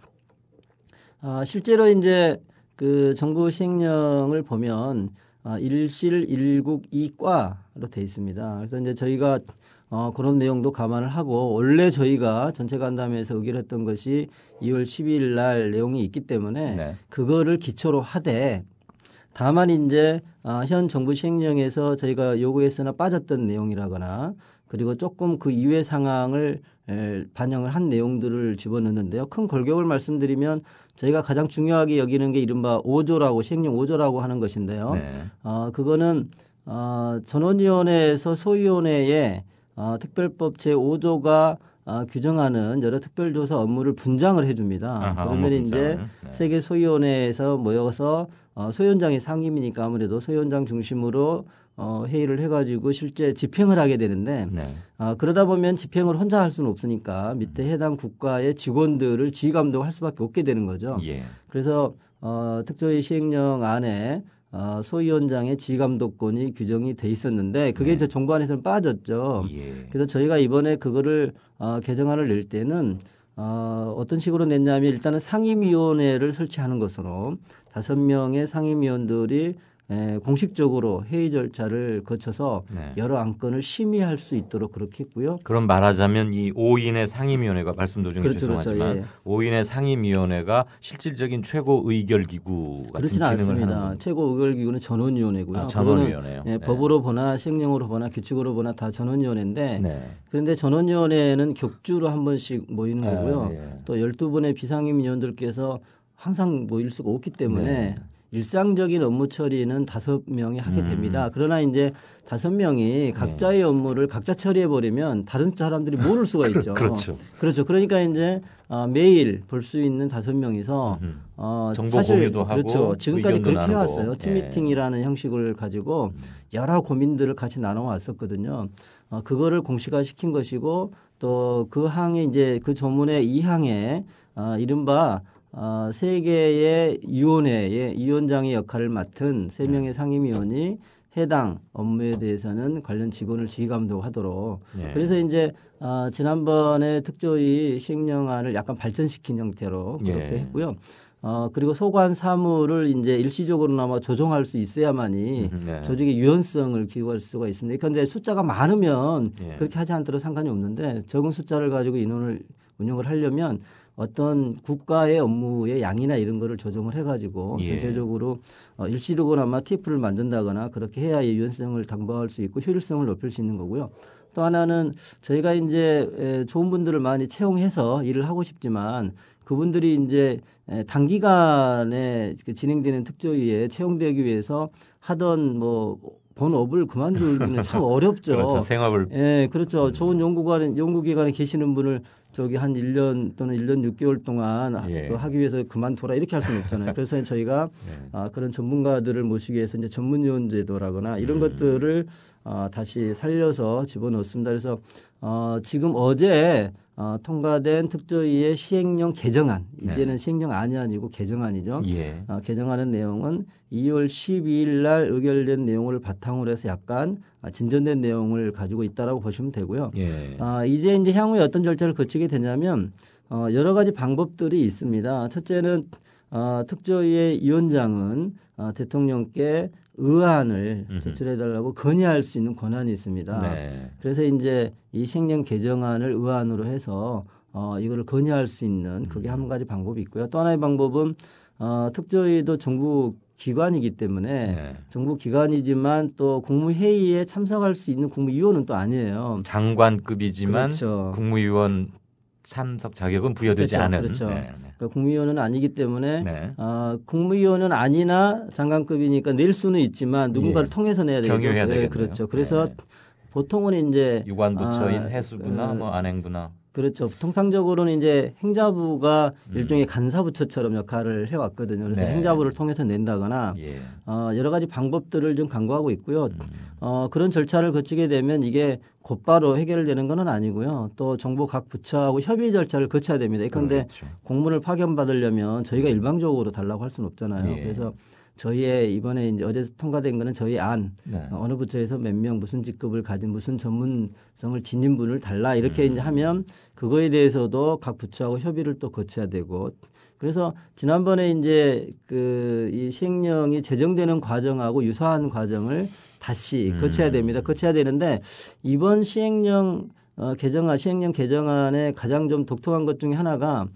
[SPEAKER 1] 아, 실제로 이제 그 정부 시행령을 보면 아, 1실 1국 2과로 돼 있습니다. 그래서 이제 저희가 어, 그런 내용도 감안을 하고 원래 저희가 전체 간담회에서 의결했던 것이 2월 12일 날 내용이 있기 때문에 네. 그거를 기초로 하되 다만 이제 어, 현 정부 시행령에서 저희가 요구했으나 빠졌던 내용이라거나 그리고 조금 그 이외 상황을 에, 반영을 한 내용들을 집어넣는데요. 큰 골격을 말씀드리면 저희가 가장 중요하게 여기는 게 이른바 5조라고 시행령 5조라고 하는 것인데요. 네. 어, 그거는 어, 전원위원회에서 소위원회에 어, 특별법 제5조가 어, 규정하는 여러 특별조사 업무를 분장을 해줍니다. 아하, 그러면 이제 네. 세계 소위원회에서 모여서 어, 소위원장이 상임이니까 아무래도 소위원장 중심으로 어, 회의를 해가지고 실제 집행을 하게 되는데 네. 어, 그러다 보면 집행을 혼자 할 수는 없으니까 밑에 음. 해당 국가의 직원들을 지휘 감독할 수밖에 없게 되는 거죠. 예. 그래서 어, 특조위 시행령 안에 어, 아, 소 위원장의 지휘감독권이 규정이 돼 있었는데 그게 네. 이제 정부안에서는 빠졌죠. 예. 그래서 저희가 이번에 그거를 어, 개정안을 낼 때는 어, 어떤 식으로 냈냐면 일단은 상임위원회를 설치하는 것으로 다섯 명의 상임위원들이 에, 공식적으로 회의 절차를 거쳐서 네. 여러 안건을 심의할 수 있도록 그렇게 했고요.
[SPEAKER 3] 그럼 말하자면 이 5인의 상임위원회가 말씀 도중에 그렇죠, 그렇죠, 죄송하지만 그렇죠, 예. 5인의 예. 상임위원회가 실질적인 최고 의결 기구 같은 그렇지 않습니다.
[SPEAKER 1] 하는... 최고 의결 기구는 전원위원회고요. 아, 전원위원회요. 예, 네. 법으로 보나 시행령으로 보나 규칙으로 보나 다 전원위원회인데 네. 그런데 전원위원회는 격주로 한 번씩 모이는 아, 거고요. 아, 예. 또 12분의 비상임위원들께서 항상 모일 수가 없기 때문에 네. 일상적인 업무 처리는 다섯 명이 하게 음. 됩니다. 음. 그러나 이제 다섯 명이 네. 각자의 업무를 각자 처리해 버리면 다른 사람들이 모를 수가 있죠. 그렇죠. 그렇죠. 그러니까 이제 어, 매일 볼 수 있는 다섯 명이서 어, 정보 사실 공유도 하고 그렇죠. 지금까지 그렇게 나누고. 해왔어요. 팀 예. 미팅이라는 예. 형식을 가지고 음. 여러 고민들을 같이 나눠 왔었거든요. 어, 그거를 공식화 시킨 것이고 또 그 항에 이제 그 조문의 이 항에 어, 이른바 어, 세 개의 위원회의 위원장의 역할을 맡은 세 네. 명의 상임위원이 해당 업무에 대해서는 관련 직원을 지휘감독하도록 예. 네. 그래서 이제 어, 지난번에 특조위 시행령안을 약간 발전시킨 형태로 그렇게 예. 했고요. 어, 그리고 소관 사무를 이제 일시적으로나마 조정할 수 있어야만이 음, 네. 조직의 유연성을 기구할 수가 있습니다. 그런데 그러니까 숫자가 많으면 네. 그렇게 하지 않더라도 상관이 없는데 적은 숫자를 가지고 인원을 운영을 하려면 어떤 국가의 업무의 양이나 이런 거를 조정을 해가지고 예. 전체적으로 어, 일시적으로아마 TF를 만든다거나 그렇게 해야 유연성을 담보할수 있고 효율성을 높일 수 있는 거고요. 또 하나는 저희가 이제 좋은 분들을 많이 채용해서 일을 하고 싶지만 그분들이 이제 단기간에 그 진행되는 특조위에 채용되기 위해서 하던 뭐 본업을 그만두기는 참 어렵죠. 그렇죠. 생업을. 예, 그렇죠. 좋은 음. 연구관, 연구기관에 계시는 분을 저기 한 1년 또는 1년 6개월 동안 아, 예. 그 하기 위해서 그만둬라 이렇게 할 수는 없잖아요. 그래서 저희가 네. 아, 그런 전문가들을 모시기 위해서 이제 전문위원 제도라거나 이런 음. 것들을 아, 다시 살려서 집어넣습니다 그래서 어, 지금 어제 어, 통과된 특조위의 시행령 개정안 네. 이제는 네. 시행령 아니 아니고 개정안이죠. 예. 어, 개정안의 내용은 2월 12일 날 의결된 내용을 바탕으로 해서 약간 진전된 내용을 가지고 있다라고 보시면 되고요. 예. 어, 이제 이제 향후에 어떤 절차를 거치게 되냐면 어, 여러 가지 방법들이 있습니다. 첫째는 어, 특조위의 위원장은 어, 대통령께 의안을 제출해달라고 건의할 수 있는 권한이 있습니다. 네. 그래서 이제 이신령 개정안을 의안으로 해서 어, 이거를 건의할 수 있는 그게 음. 한 가지 방법이 있고요. 또 하나의 방법은 어, 특조위도 정부 기관이기 때문에 네. 정부 기관이지만 또 국무회의에 참석할 수 있는 국무위원은 또
[SPEAKER 3] 아니에요. 장관급이지만 그렇죠. 국무위원 참석 자격은 부여되지 그렇죠, 않은 그렇죠. 네, 네,
[SPEAKER 1] 그러니까 국무위원은 아니기 때문에 네. 어, 국무위원은 아니나 장관급이니까 낼 수는 있지만 누군가를 예. 통해서 내야 되겠죠. 경유해야 예, 되겠네요. 네, 그렇죠. 그래서 네, 네. 보통은
[SPEAKER 3] 이제 유관부처인 아, 해수부나 그 뭐 안행부나
[SPEAKER 1] 그렇죠. 통상적으로는 이제 행자부가 음. 일종의 간사부처처럼 역할을 해왔거든요. 그래서 네. 행자부를 통해서 낸다거나 예. 어, 여러 가지 방법들을 좀 강구하고 있고요. 음. 어, 그런 절차를 거치게 되면 이게 곧바로 해결되는 것은 아니고요. 또 정부 각 부처하고 협의 절차를 거쳐야 됩니다. 그런데 그렇죠. 공문을 파견받으려면 저희가 음. 일방적으로 달라고 할 수는 없잖아요. 예. 그래서 저희의 이번에 이제 어제 통과된 거는 저희 안 네. 어, 어느 부처에서 몇 명 무슨 직급을 가진 무슨 전문성을 지닌 분을 달라 이렇게 음. 이제 하면 그거에 대해서도 각 부처하고 협의를 또 거쳐야 되고 그래서 지난번에 이제 그 이 시행령이 제정되는 과정하고 유사한 과정을 다시 음. 거쳐야 됩니다. 거쳐야 되는데 이번 시행령 어, 개정안 시행령 개정안의 가장 좀 독특한 것 중에 하나가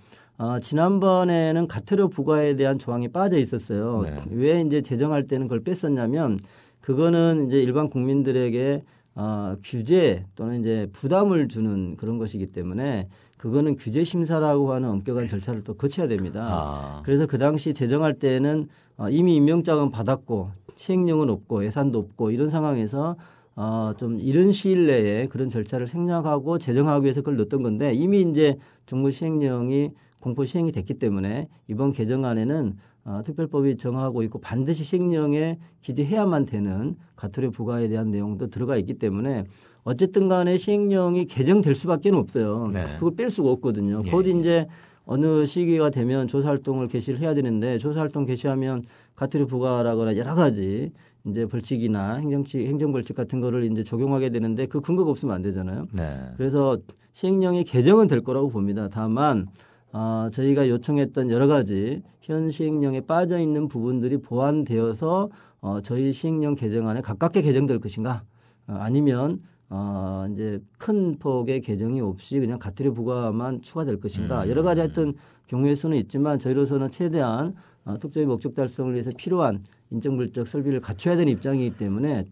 [SPEAKER 1] 아, 지난번에는 가태료 부과에 대한 조항이 빠져 있었어요. 네. 왜 이제 제정할 때는 그걸 뺐었냐면 그거는 이제 일반 국민들에게 어, 규제 또는 이제 부담을 주는 그런 것이기 때문에 그거는 규제 심사라고 하는 엄격한 절차를 또 거쳐야 됩니다. 아. 그래서 그 당시 제정할 때는 에 어, 이미 임명장은 받았고 시행령은 없고 예산도 없고 이런 상황에서 어, 좀 이른 시일 내에 그런 절차를 생략하고 제정하기 위해서 그걸 넣었던 건데 이미 이제 정부 시행령이 공포 시행이 됐기 때문에 이번 개정안에는 어, 특별법이 정하고 있고 반드시 시행령에 기재해야만 되는 가톨의 부과에 대한 내용도 들어가 있기 때문에 어쨌든 간에 시행령이 개정될 수밖에 없어요. 네. 그걸 뺄 수가 없거든요. 예. 곧 예. 이제 어느 시기가 되면 조사 활동을 개시를 해야 되는데 조사 활동 개시하면 가톨의 부과라거나 여러 가지 이제 벌칙이나 행정칙 행정 벌칙 같은 거를 이제 적용하게 되는데 그 근거가 없으면 안 되잖아요. 네. 그래서 시행령이 개정은 될 거라고 봅니다. 다만 어, 저희가 요청했던 여러 가지 현 시행령에 빠져 있는 부분들이 보완되어서 어, 저희 시행령 개정안에 가깝게 개정될 것인가 어, 아니면 어, 이제 큰 폭의 개정이 없이 그냥 가투리 부과만 추가될 것인가 음, 여러 가지 네. 하여튼 경우의 수는 있지만 저희로서는 최대한 어, 특정의 목적 달성을 위해서 필요한 인정물적 설비를 갖춰야 되는 입장이기 때문에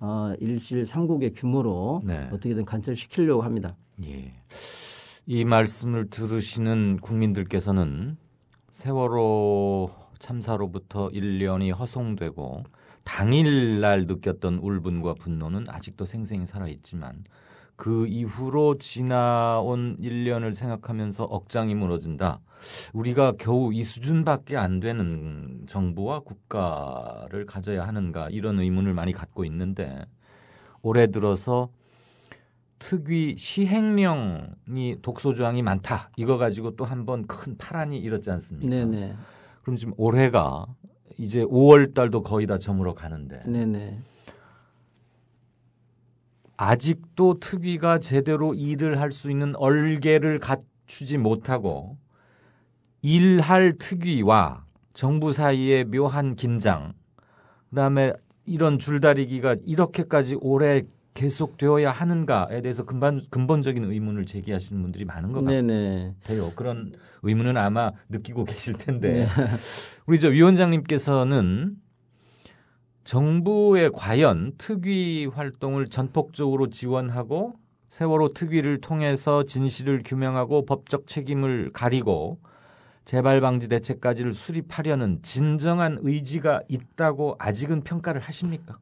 [SPEAKER 1] 어, 일실 상국의 규모로 네. 어떻게든 관철시키려고 합니다.
[SPEAKER 3] 예. 이 말씀을 들으시는 국민들께서는 세월호 참사로부터 1년이 허송되고 당일날 느꼈던 울분과 분노는 아직도 생생히 살아있지만 그 이후로 지나온 1년을 생각하면서 억장이 무너진다. 우리가 겨우 이 수준밖에 안 되는 정부와 국가를 가져야 하는가 이런 의문을 많이 갖고 있는데 올해 들어서 특위 시행령이 독소 조항이 많다. 이거 가지고 또 한 번 큰 파란이 일었지 않습니까? 네네. 그럼 지금 올해가 이제 5월 달도 거의 다 저물어 가는데. 네네. 아직도 특위가 제대로 일을 할 수 있는 얼개를 갖추지 못하고 일할 특위와 정부 사이의 묘한 긴장, 그다음에 이런 줄다리기가 이렇게까지 오래 계속되어야 하는가에 대해서 근본, 근본적인 의문을 제기하시는 분들이 많은 것 네네. 같아요. 그런 의문은 아마 느끼고 계실 텐데 네. 우리 저 위원장님께서는 정부의 과연 특위 활동을 전폭적으로 지원하고 세월호 특위를 통해서 진실을 규명하고 법적 책임을 가리고 재발 방지 대책까지를 수립하려는 진정한 의지가 있다고 아직은 평가를 하십니까?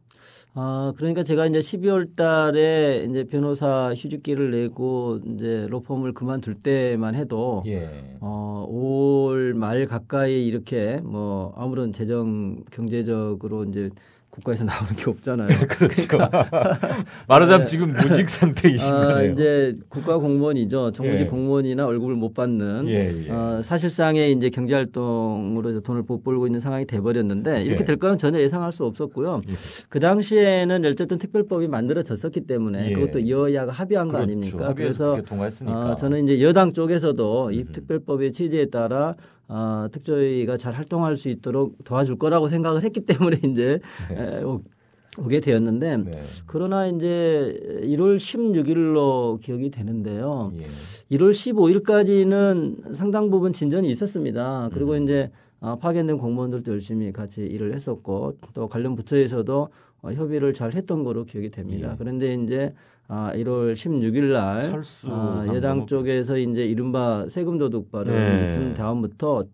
[SPEAKER 3] 아, 그러니까 제가 이제 12월 달에 이제
[SPEAKER 1] 변호사 휴직기를 내고 이제 로펌을 그만둘 때만 해도 예. 어, 5월 말 가까이 이렇게 뭐 아무런 재정 경제적으로 이제 국가에서 나오는 게 없잖아요. 그렇죠. 말하자면 그러니까. 네. 지금 무직 상태이신 아, 거네요. 이제 국가 공무원이죠. 정무직 예. 공무원이나 얼굴을못 받는 예, 예. 어, 사실상의 이제 경제 활동으로 돈을 못 벌고 있는 상황이 돼 버렸는데 이렇게 예. 될 거는 전혀 예상할 수 없었고요. 예. 그 당시에는 어쨌든 특별법이 만들어졌었기 때문에 예. 그것도 여야가 합의한 그렇죠. 거 아닙니까? 그래서 어, 저는 이제 여당 쪽에서도 이 음. 특별법의 취지에 따라 어, 특조위가 잘 활동할 수 있도록 도와줄 거라고 생각을 했기 때문에 이제 네. 에, 오게 되었는데 네. 그러나 이제 1월 16일로 기억이 되는데요. 예. 1월 15일까지는 상당 부분 진전이 있었습니다. 그리고 음. 이제 어, 파견된 공무원들도 열심히 같이 일을 했었고 또 관련 부처에서도 어, 협의를 잘 했던 거로 기억이 됩니다. 예. 그런데 이제 아, 1월 16일 날 철수 아, 예당 쪽에서 이제 이른바 세금 도둑 발언이 네. 있은 다음부터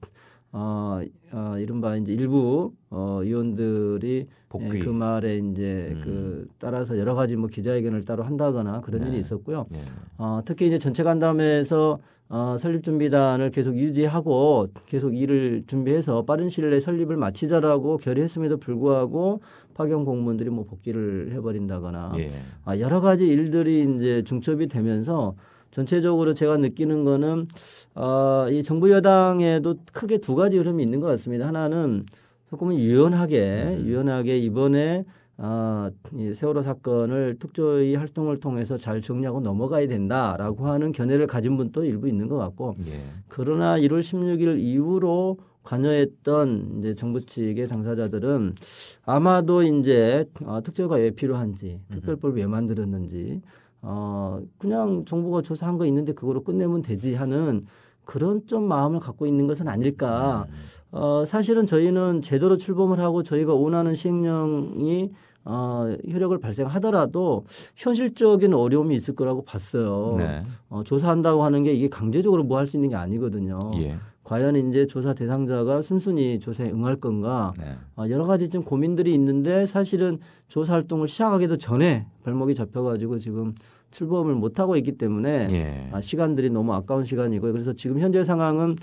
[SPEAKER 1] 어, 어, 이른바 이제 일부 어, 의원들이 복귀. 예, 그 말에 이제 음. 그 따라서 여러 가지 뭐 기자회견을 따로 한다거나 그런 네. 일이 있었고요. 네. 어, 특히 이제 전체 간담회에서 어, 설립준비단을 계속 유지하고 계속 일을 준비해서 빠른 시일 내에 설립을 마치자라고 결의했음에도 불구하고 파견 공무원들이 뭐 복귀를 해버린다거나 예. 아, 여러 가지 일들이 이제 중첩이 되면서 전체적으로 제가 느끼는 거는 아, 이 정부 여당에도 크게 두 가지 흐름이 있는 것 같습니다. 하나는 조금은 유연하게 음. 유연하게 이번에 아, 이 세월호 사건을 특조위 활동을 통해서 잘 정리하고 넘어가야 된다라고 하는 견해를 가진 분도 일부 있는 것 같고 예. 그러나 1월 16일 이후로 관여했던 이제 정부 측의 당사자들은 아마도 이제 어, 특별과 왜 필요한지 특별법을 왜 만들었는지 어 그냥 정부가 조사한 거 있는데 그거로 끝내면 되지 하는 그런 좀 마음을 갖고 있는 것은 아닐까. 음. 어, 사실은 저희는 제대로 출범을 하고 저희가 원하는 시행령이 어, 효력을 발생하더라도 현실적인 어려움이 있을 거라고 봤어요. 네. 어, 조사한다고 하는 게 이게 강제적으로 뭐 할 수 있는 게 아니거든요. 예. 과연 이제 조사 대상자가 순순히 조사에 응할 건가 네. 아, 여러 가지 좀 고민들이 있는데 사실은 조사 활동을 시작하기도 전에 발목이 잡혀가지고 지금 출범을 못 하고 있기 때문에 예. 아, 시간들이 너무 아까운 시간이고 요 그래서 지금 현재 상황은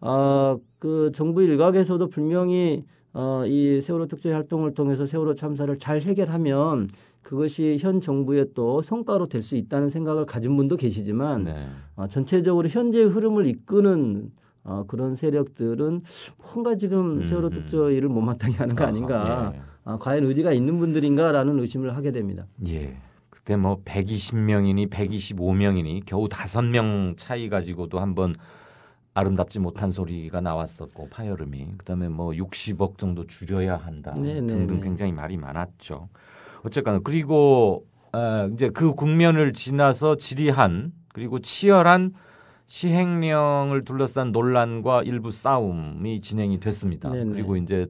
[SPEAKER 1] 아, 그 정부 일각에서도 분명히 어, 이 세월호 특조 활동을 통해서 세월호 참사를 잘 해결하면 그것이 현 정부의 또 성과로 될 수 있다는 생각을 가진 분도 계시지만 네. 아, 전체적으로 현재의 흐름을 이끄는 어, 그런 세력들은 뭔가 지금 음, 세월호 음. 특조일을 못마땅히 하는 거 아, 아닌가. 예. 아, 과연 의지가 있는 분들인가라는 의심을 하게 됩니다.
[SPEAKER 3] 예. 그때 뭐 120명이니 125명이니 겨우 5명 차이 가지고도 한번 아름답지 못한 소리가 나왔었고 파열음이 그다음에 뭐 60억 정도 줄여야 한다 네네네. 네, 등등 네. 굉장히 말이 많았죠. 어쨌거나 그리고 어, 이제 그 국면을 지나서 지리한 그리고 치열한 시행령을 둘러싼 논란과 일부 싸움이 진행이 됐습니다. 네네. 그리고 이제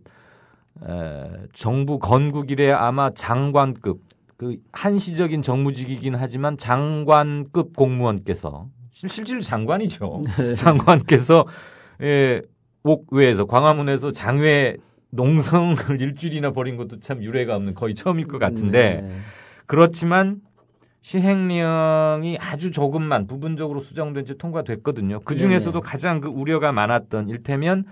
[SPEAKER 3] 에, 정부 건국 이래 아마 장관급 그 한시적인 정무직이긴 하지만 장관급 공무원께서 실질 장관이죠. 네. 장관께서 예, 옥외에서 광화문에서 장외 농성을 일주일이나 벌인 것도 참 유례가 없는 거의 처음일 것 같은데 네. 그렇지만 시행령이 아주 조금만 부분적으로 수정된 지 통과됐거든요. 그 중에서도 가장 그 우려가 많았던 일테면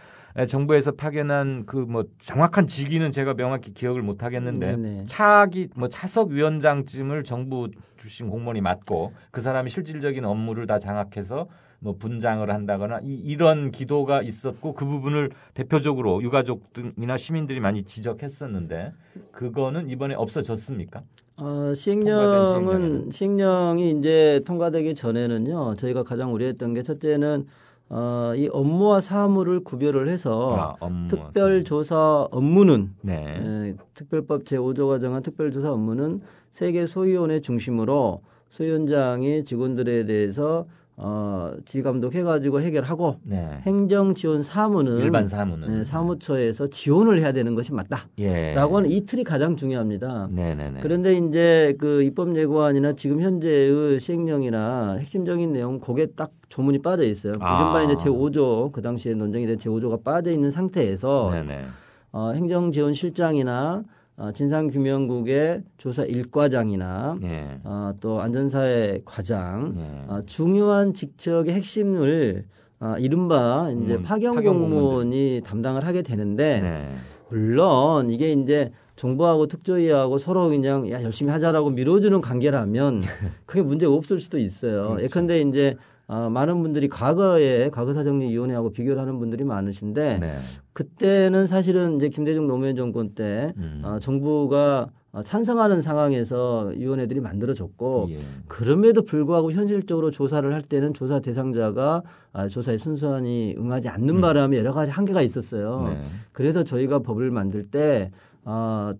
[SPEAKER 3] 정부에서 파견한 그 뭐 정확한 직위는 제가 명확히 기억을 못 하겠는데 차기 뭐 차석 위원장쯤을 정부 출신 공무원이 맡고 그 사람이 실질적인 업무를 다 장악해서 뭐 분장을 한다거나 이, 이런 기도가 있었고 그 부분을 대표적으로 유가족 등이나 시민들이 많이 지적했었는데 그거는 이번에 없어졌습니까?
[SPEAKER 1] 어, 시행령은 시행령이 이제 통과되기 전에는요 저희가 가장 우려했던 게 첫째는 어, 이 업무와 사무를 구별을 해서 아, 특별조사 업무는 네. 에, 예, 특별법 제5조가 정한 특별조사 업무는 세계 소위원회 중심으로 소위원장이 직원들에 대해서 어, 지감독 해가지고 해결하고 네. 행정지원 사무는 일반 사무는 네, 사무처에서 지원을 해야 되는 것이 맞다라고 예. 하는 이 틀이 가장 중요합니다. 네네네. 그런데 이제 그 입법 예고안이나 지금 현재의 시행령이나 핵심적인 내용 거기에 딱 조문이 빠져 있어요. 이른바 아. 이제 제 5조 그 당시에 논쟁이 된제 5조가 빠져 있는 상태에서 네네. 어, 행정지원실장이나 어, 진상규명국의 조사 일과장이나 네. 어, 또 안전사회 과장 네. 어, 중요한 직책의 핵심을 아, 이른바 이제 음, 파견, 파견 공무원이 담당을 하게 되는데 네. 물론 이게 이제 정부하고 특조위하고 서로 그냥 야 열심히 하자라고 밀어주는 관계라면 그게 문제가 없을 수도 있어요. 그렇죠. 예컨대 이제 어, 많은 분들이 과거에 과거사정리위원회하고 비교를 하는 분들이 많으신데 네. 그때는 사실은 이제 김대중 노무현 정권 때 음. 어, 정부가 어, 찬성하는 상황에서 위원회들이 만들어졌고 예. 그럼에도 불구하고 현실적으로 조사를 할 때는 조사 대상자가 아, 조사의 순수한이 응하지 않는 음. 바람에 여러 가지 한계가 있었어요. 네. 그래서 저희가 법을 만들 때 어,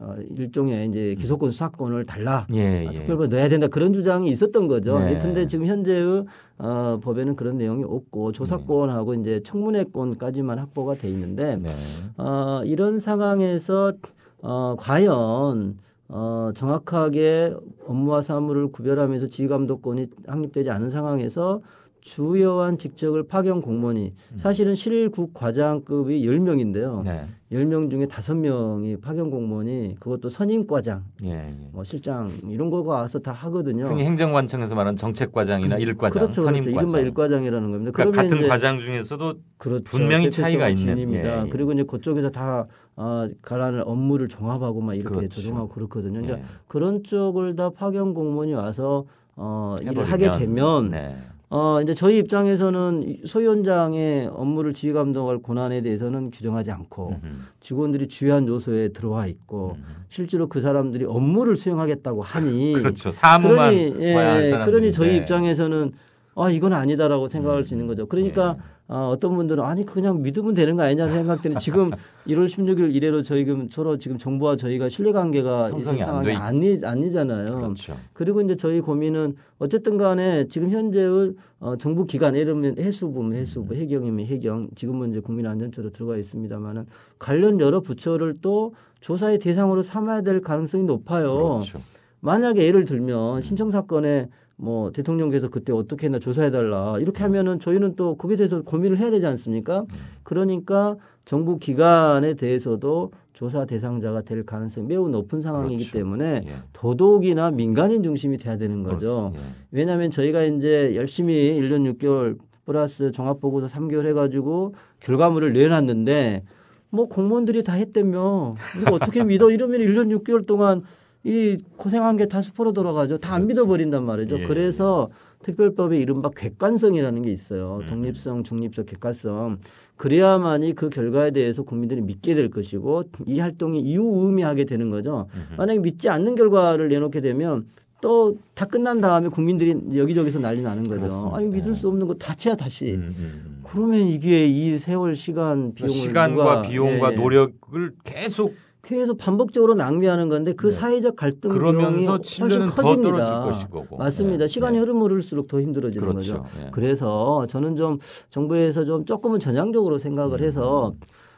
[SPEAKER 1] 어, 일종의 이제 음. 기소권 수사권을 달라 아, 예, 예. 특별법 넣어야 된다 그런 주장이 있었던 거죠. 네. 그런데 지금 현재의 어, 법에는 그런 내용이 없고 조사권하고 네. 이제 청문회권까지만 확보가 돼 있는데 네. 어, 이런 상황에서 어, 과연 어, 정확하게 업무와 사무를 구별하면서 지휘 감독권이 확립되지 않은 상황에서 주요한 직책을 파견 공무원이 음. 사실은 실국 과장급이 10명인데요. 네. 10명 중에 5명이 파견 공무원이 그것도 선임 과장, 예, 예. 뭐 실장 이런 거가 와서 다 하거든요. 흔히
[SPEAKER 3] 행정관청에서 말하는 정책 과장이나 그, 일과장, 그렇죠, 선임 그렇죠. 과장. 이른바 일과장이라는 겁니다. 그러니까 같은 이제, 과장 중에서도
[SPEAKER 1] 그렇죠, 분명히 차이가 있는 예, 예, 그리고 이제 그쪽에서 다 어, 가라는 업무를 종합하고 막 이렇게 그렇죠. 조정하고 그렇거든요. 예. 그러니까 그런 쪽을 다 파견 공무원이 와서 어, 해버리면, 일을 하게 되면 네. 어, 이제 저희 입장에서는 소위원장의 업무를 지휘 감독할 권한에 대해서는 규정하지 않고 직원들이 주요한 요소에 들어와 있고 실제로 그 사람들이 업무를 수행하겠다고 하니 그렇죠. 사무만 그러니, 예, 그러니 저희 입장에서는 아, 이건 아니다라고 생각할 수 있는 거죠. 그러니까 예. 어, 어떤 분들은 아니 그냥 믿으면 되는 거 아니냐는 생각들은 지금 1월 16일 이래로 저희 지금 서로 지금 정부와 저희가 신뢰관계가 있을 상황이 아니 아니잖아요. 그렇죠. 그리고 이제 저희 고민은 어쨌든간에 지금 현재의 어, 정부 기관 예를 들면 해수부면 해수부, 음. 해경이면 해경, 지금은 이제 국민안전처로 들어가 있습니다만은 관련 여러 부처를 또 조사의 대상으로 삼아야 될 가능성이 높아요. 그렇죠. 만약에 예를 들면 신청 사건에 음. 뭐 대통령께서 그때 어떻게 했나 조사해달라 이렇게 하면은 저희는 또 거기에 대해서 고민을 해야 되지 않습니까? 그러니까 정부 기관에 대해서도 조사 대상자가 될 가능성이 매우 높은 상황이기 그렇죠. 때문에 예. 도덕이나 민간인 중심이 돼야 되는 거죠. 예. 왜냐하면 저희가 이제 열심히 1년 6개월 플러스 종합보고서 3개월 해가지고 결과물을 내놨는데 뭐 공무원들이 다 했다며 이거 어떻게 믿어 이러면 1년 6개월 동안 이 고생한 게 다 수포로 돌아가죠. 다안 그렇죠. 믿어버린단 말이죠. 예. 그래서 특별법에 이른바 객관성이라는 게 있어요. 음. 독립성, 중립적 객관성. 그래야만이 그 결과에 대해서 국민들이 믿게 될 것이고 이 활동이 이유의미하게 되는 거죠. 만약에 믿지 않는 결과를 내놓게 되면 또 다 끝난 다음에 국민들이 여기저기서 난리 나는 거죠. 그렇습니다. 아니 믿을 수 없는 거 다치야 다시. 음, 음, 음. 그러면 이게 이 세월 시간 비용을 시간과 누가, 비용과 예, 예.
[SPEAKER 3] 노력을 계속 계속
[SPEAKER 1] 반복적으로 낭비하는 건데 그 네. 사회적 갈등 그러면서 훨씬 커집니다. 맞습니다. 네. 시간이 네. 흐름을 흐를수록 더 힘들어지는 그렇죠. 거죠. 네. 그래서 저는 좀 정부에서 좀 조금은 전향적으로 생각을 음. 해서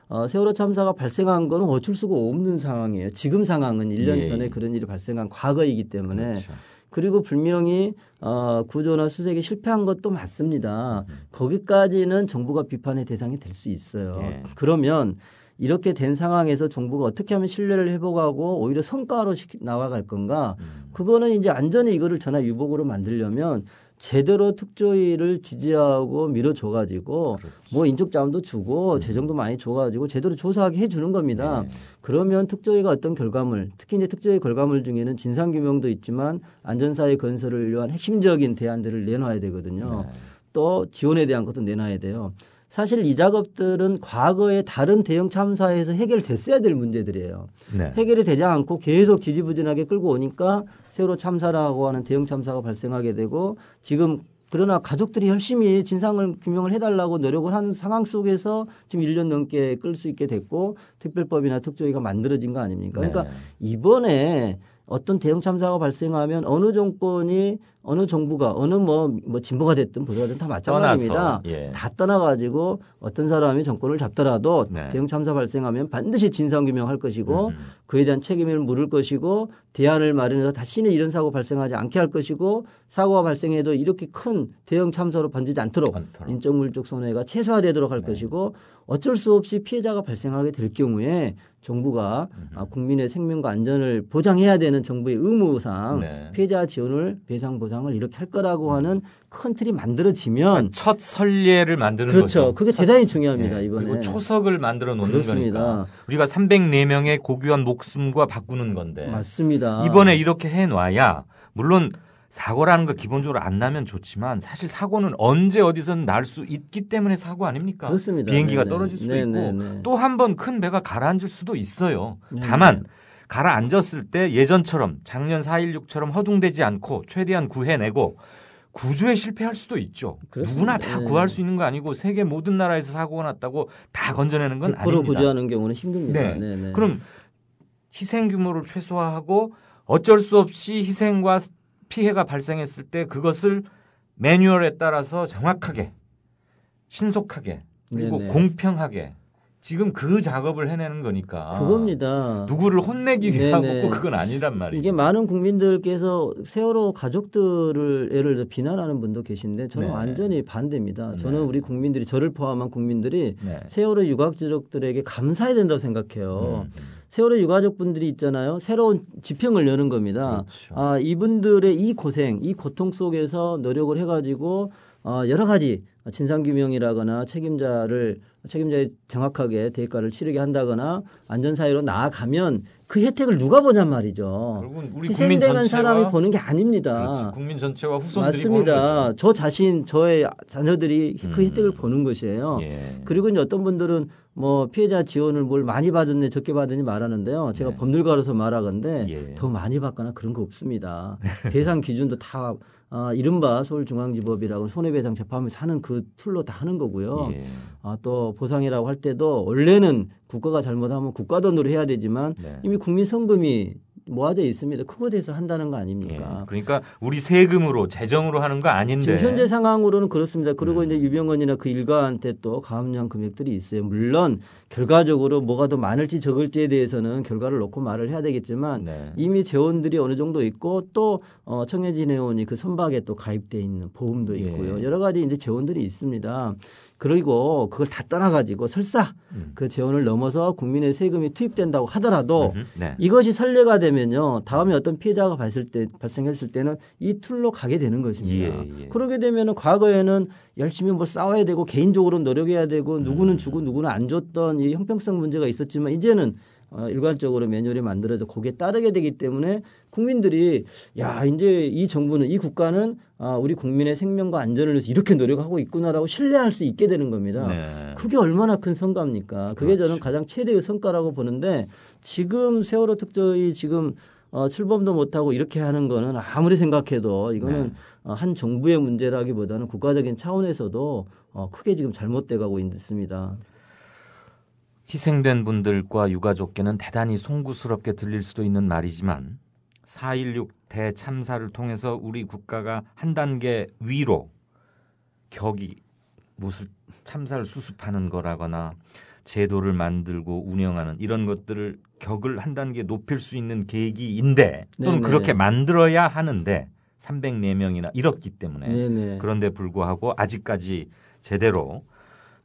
[SPEAKER 1] 어, 세월호 참사가 발생한 거는 어쩔 수가 없는 상황이에요. 지금 상황은 1년 예, 예. 전에 그런 일이 발생한 과거이기 때문에 그렇죠. 그리고 분명히 어, 구조나 수색에 실패한 것도 맞습니다. 음. 거기까지는 정부가 비판의 대상이 될 수 있어요. 예. 그러면 이렇게 된 상황에서 정부가 어떻게 하면 신뢰를 회복하고 오히려 성과로 나와갈 건가? 음. 그거는 이제 안전히 이거를 전화 유복으로 만들려면 제대로 특조위를 지지하고 밀어줘 가지고 그렇죠. 뭐 인적 자원도 주고 음. 재정도 많이 줘 가지고 제대로 조사하게 해 주는 겁니다. 네. 그러면 특조위가 어떤 결과물, 특히 이제 특조위 결과물 중에는 진상 규명도 있지만 안전 사회 건설을 위한 핵심적인 대안들을 내놔야 되거든요. 네. 또 지원에 대한 것도 내놔야 돼요. 사실 이 작업들은 과거에 다른 대형 참사에서 해결됐어야 될 문제들이에요. 네. 해결이 되지 않고 계속 지지부진하게 끌고 오니까 세월호 참사라고 하는 대형 참사가 발생하게 되고 지금 그러나 가족들이 열심히 진상을 규명을 해달라고 노력을 한 상황 속에서 지금 1년 넘게 끌 수 있게 됐고 특별법이나 특조위가 만들어진 거 아닙니까? 그러니까 네. 이번에 어떤 대형 참사가 발생하면 어느 정권이 어느 정부가 어느 뭐, 뭐 진보가 됐든 보수가 됐든 다 마찬가지입니다. 예. 다 떠나가지고 어떤 사람이 정권을 잡더라도 네. 대형 참사 발생하면 반드시 진상규명할 것이고 음. 그에 대한 책임을 물을 것이고 대안을 마련해서 다시는 이런 사고 발생하지 않게 할 것이고 사고가 발생해도 이렇게 큰 대형 참사로 번지지 않도록, 않도록. 인적물적 손해가 최소화되도록 할 네. 것이고 어쩔 수 없이 피해자가 발생하게 될 경우에 정부가 음. 아, 국민의 생명과 안전을 보장해야 되는 정부의 의무상 네. 피해자 지원을 배상 보상 부상을 일으킬 거라고 음. 하는 큰 틀이 만들어지면 그러니까
[SPEAKER 3] 첫설례를 만드는 그렇죠. 거죠. 그게 대단히 중요합니다. 예. 이번에. 그리고 초석을 만들어 놓는 그렇습니다. 거니까. 우리가 304명의 고귀한 목숨과 바꾸는 건데. 맞습니다. 이번에 이렇게 해 놔야 물론 사고라는 거 기본적으로 안 나면 좋지만 사실 사고는 언제 어디선 날 수 있기 때문에 사고 아닙니까? 그렇습니다. 비행기가 네네. 떨어질 수도 네네 있고 또 한 번 큰 배가 가라앉을 수도 있어요. 네네. 다만 가라앉았을 때 예전처럼 작년 4.16처럼 허둥대지 않고 최대한 구해내고 구조에 실패할 수도 있죠. 그렇습니다. 누구나 다 예. 구할 수 있는 거 아니고 세계 모든 나라에서 사고가 났다고 다 건져내는 건 아닙니다. 구조하는 경우는 힘듭니다. 네. 네네. 네. 그럼 희생 규모를 최소화하고 어쩔 수 없이 희생과 피해가 발생했을 때 그것을 매뉴얼에 따라서 정확하게 신속하게 그리고 네네. 네. 공평하게 지금 그 작업을 해내는 거니까.
[SPEAKER 1] 그겁니다. 누구를 혼내기 위하고 그건 아니란 말이에요. 이게 많은 국민들께서 세월호 가족들을 예를 들어 비난하는 분도 계신데 저는 네네. 완전히 반대입니다. 네네. 저는 네. 우리 국민들이 저를 포함한 국민들이 네네. 세월호 유가족들에게 감사해야 된다고 생각해요. 음, 음. 세월호 유가족분들이 있잖아요. 새로운 지평을 여는 겁니다. 그렇죠. 아, 이분들의 이 고생, 이 고통 속에서 노력을 해가지고 어, 여러 가지 진상규명이라거나 책임자를 책임자의 정확하게 대가를 치르게 한다거나 안전사회로 나아가면 그 혜택을 누가 보냔 말이죠. 결국은 우리 사람이 보는 게 아닙니다. 그렇지.
[SPEAKER 3] 국민 전체와 후손들이 맞습니다.
[SPEAKER 1] 저 자신, 저의 자녀들이 그 음. 혜택을 보는 것이에요. 예. 그리고 이제 어떤 분들은 뭐 피해자 지원을 뭘 많이 받았네 적게 받으니 말하는데요. 제가 예. 법률가로서 말하건데 예. 더 많이 받거나 그런 거 없습니다. 배상 기준도 다 아, 이른바 서울중앙지법이라고 손해배상 재판하면서 는그 툴로 다 하는 거고요. 예. 아, 또 보상이라고 할 때도 원래는 국가가 잘못하면 국가 돈으로 해야 되지만 네. 이미 국민 성금이 모아져 있습니다. 그거에 대해서 한다는 거 아닙니까? 예, 그러니까 우리 세금으로
[SPEAKER 3] 재정으로 하는 거 아닌데 지금 현재
[SPEAKER 1] 상황으로는 그렇습니다. 그리고 음. 이제 유병원이나 그 일가한테 또 가압류한 금액들이 있어요. 물론 결과적으로 뭐가 더 많을지 적을지에 대해서는 결과를 놓고 말을 해야 되겠지만 네. 이미 재원들이 어느 정도 있고 또 어, 청해진 회원이 그 선박에 또 가입돼 있는 보험도 예. 있고요. 예. 여러 가지 이제 재원들이 있습니다. 그리고 그걸 다 떠나가지고 설사 음. 그 재원을 넘어서 국민의 세금이 투입된다고 하더라도 네. 이것이 선례가 되면요 다음에 어떤 피해자가 발생 때, 발생했을 때는 이 툴로 가게 되는 것입니다. 예, 예. 그러게 되면은 과거에는 열심히 뭐 싸워야 되고 개인적으로 노력해야 되고 누구는 음. 주고 누구는 안 줬던 이 형평성 문제가 있었지만 이제는 어, 일관적으로 매뉴얼이 만들어져 거기에 따르게 되기 때문에 국민들이 야 이제 이 정부는 이 국가는 아, 우리 국민의 생명과 안전을 위해서 이렇게 노력하고 있구나라고 신뢰할 수 있게 되는 겁니다. 네. 그게 얼마나 큰 성과입니까? 그게 그렇지. 저는 가장 최대의 성과라고 보는데 지금 세월호 특조위 지금 어, 출범도 못하고 이렇게 하는 거는 아무리 생각해도 이거는 네. 어, 한 정부의 문제라기보다는 국가적인 차원에서도 어, 크게 지금 잘못돼 가고
[SPEAKER 3] 있습니다. 희생된 분들과 유가족께는 대단히 송구스럽게 들릴 수도 있는 말이지만 4.16 대참사를 통해서 우리 국가가 한 단계 위로 격이 무슨 참사를 수습하는 거라거나 제도를 만들고 운영하는 이런 것들을 격을 한 단계 높일 수 있는 계기인데 또는 그렇게 만들어야 하는데 304명이나 이렇기 때문에 네네. 그런데 불구하고 아직까지 제대로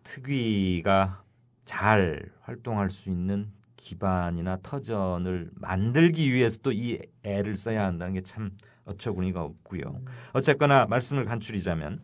[SPEAKER 3] 특위가 잘 활동할 수 있는 기반이나 터전을 만들기 위해서또 이 애를 써야 한다는 게 참 어처구니가 없고요. 음. 어쨌거나 말씀을 간추리자면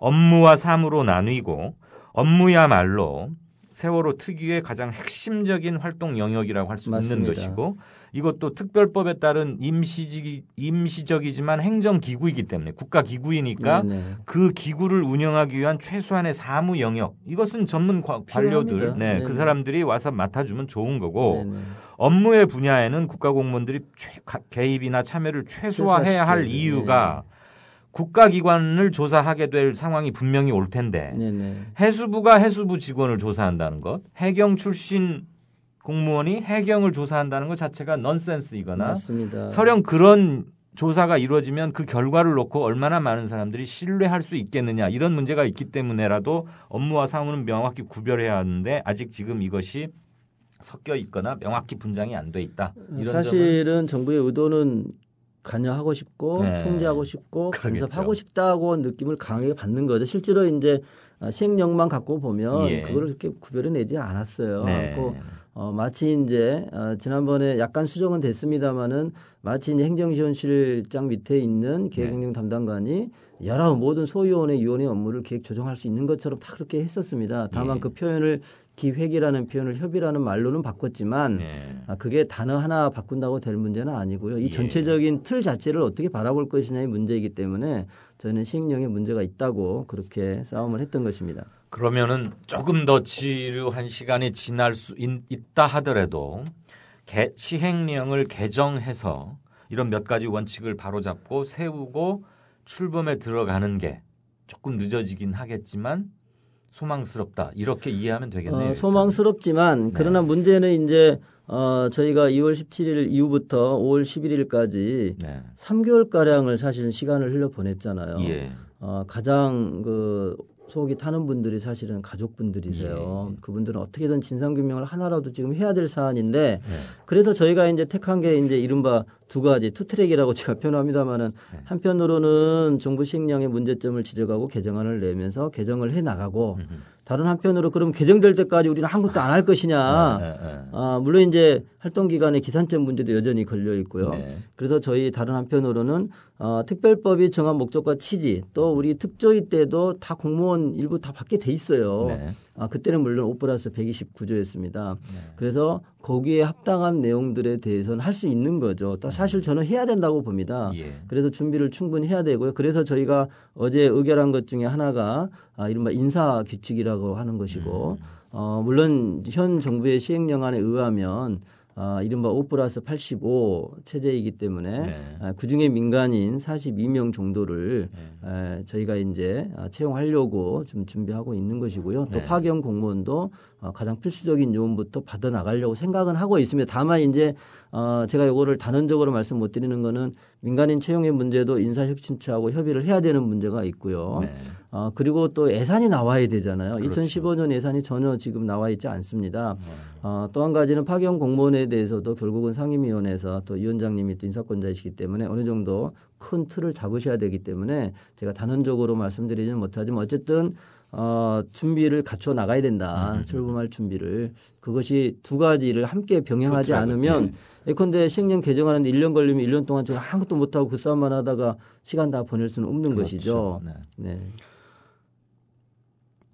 [SPEAKER 3] 업무와 삶으로 나뉘고 업무야말로 세월호 특유의 가장 핵심적인 활동 영역이라고 할 수 있는 것이고 이것도 특별법에 따른 임시직 임시적이지만 행정기구이기 때문에 국가기구이니까 네네. 네. 그 기구를 운영하기 위한 최소한의 사무 영역 이것은 전문 과, 관료들 네, 네 그 네. 사람들이 와서 맡아주면 좋은 거고 네네. 업무의 분야에는 국가공무원들이 최, 개입이나 참여를 최소화해야 할 이유가 국가기관을 조사하게 될 상황이 분명히 올 텐데 해수부가 해수부 직원을 조사한다는 것 해경 출신 공무원이 해경을 조사한다는 것 자체가 넌센스이거나 맞습니다. 설령 그런 조사가 이루어지면 그 결과를 놓고 얼마나 많은 사람들이 신뢰할 수 있겠느냐 이런 문제가 있기 때문에라도 업무와 사무는 명확히 구별해야 하는데 아직 지금 이것이 섞여 있거나 명확히 분장이 안 돼 있다. 이런 사실은
[SPEAKER 1] 정부의 의도는 관여하고 싶고 네. 통제하고 싶고 그러겠죠. 간섭하고 싶다고 느낌을 강하게 받는 거죠. 실제로 이제 아, 시행령만 갖고 보면 예. 그를그렇게 구별해내지 않았어요. 네. 어, 마치 이제 어, 지난번에 약간 수정은 됐습니다마는 마치 이제 행정지원실장 밑에 있는 네. 계획행정 담당관이 여러 모든 소위원회 위원회 업무를 계획 조정할 수 있는 것처럼 다 그렇게 했었습니다. 다만 예. 그 표현을 기획이라는 표현을 협의라는 말로는 바꿨지만 예. 아, 그게 단어 하나 바꾼다고 될 문제는 아니고요. 이 예. 전체적인 예. 틀 자체를 어떻게 바라볼 것이냐의 문제이기 때문에 저는 시행령에 문제가 있다고 그렇게 싸움을 했던 것입니다.
[SPEAKER 3] 그러면은 조금 더 지루한 시간이 지날 수 있, 다 하더라도 개, 시행령을 개정해서 이런 몇 가지 원칙을 바로잡고 세우고 출범에 들어가는 게 조금 늦어지긴 하겠지만 소망스럽다 이렇게 이해하면 되겠네요. 어,
[SPEAKER 1] 소망스럽지만 네. 그러나 문제는 이제 어, 저희가 2월 17일 이후부터 5월 11일까지 네. 3개월 가량을 사실 시간을 흘려 보냈잖아요. 예. 어, 가장 그 속이 타는 분들이 사실은 가족분들이세요. 예. 그분들은 어떻게든 진상규명을 하나라도 지금 해야 될 사안인데 예. 그래서 저희가 이제 택한 게 이제 이른바 두 가지 투트랙이라고 제가 표현합니다만은 예. 한편으로는 정부 시행령의 문제점을 지적하고 개정안을 내면서 개정을 해 나가고 다른 한편으로 그럼 개정될 때까지 우리는 아무것도 안 할 것이냐. 네, 네, 네. 아, 물론 이제 활동 기간에 기산점 문제도 여전히 걸려 있고요. 네. 그래서 저희 다른 한편으로는 어, 특별법이 정한 목적과 취지 또 우리 특조위 때도 다 공무원 일부 다 받게 돼 있어요. 네. 아, 그때는 물론 오플라스 129조였습니다. 네. 그래서 거기에 합당한 내용들에 대해서는 할 수 있는 거죠. 음. 사실 저는 해야 된다고 봅니다. 예. 그래서 준비를 충분히 해야 되고요. 그래서 저희가 어제 의결한 것 중에 하나가 아, 이른바 인사 규칙이라고 하는 것이고 음. 어, 물론 현 정부의 시행령안에 의하면 아, 이른바 5 플러스 85 체제이기 때문에 네. 아, 그중에 민간인 42명 정도를 네. 에, 저희가 이제 아, 채용하려고 좀 준비하고 있는 것이고요. 또 네. 파견 공무원도 어, 가장 필수적인 요원부터 받아나가려고 생각은 하고 있습니다. 다만 이제 어, 제가 이거를 단언적으로 말씀 못 드리는 거는 민간인 채용의 문제도 인사혁신처하고 협의를 해야 되는 문제가 있고요. 네. 어, 그리고 또 예산이 나와야 되잖아요. 그렇죠. 2015년 예산이 전혀 지금 나와 있지 않습니다. 네. 어, 또 한 가지는 파견 공무원에 대해서도 결국은 상임위원회에서 또 위원장님이 또 인사권자이시기 때문에 어느 정도 큰 틀을 잡으셔야 되기 때문에 제가 단언적으로 말씀드리지는 못하지만 어쨌든 어, 준비를 갖춰 나가야 된다. 음. 출범할 준비를. 그것이 두 가지를 함께 병행하지 그렇죠. 않으면 네. 예컨대 시행령 개정하는데 1년 걸리면 1년 동안 제가 아무것도 못하고 그 싸움만 하다가 시간 다 보낼 수는
[SPEAKER 3] 없는 그렇죠. 것이죠. 네. 네.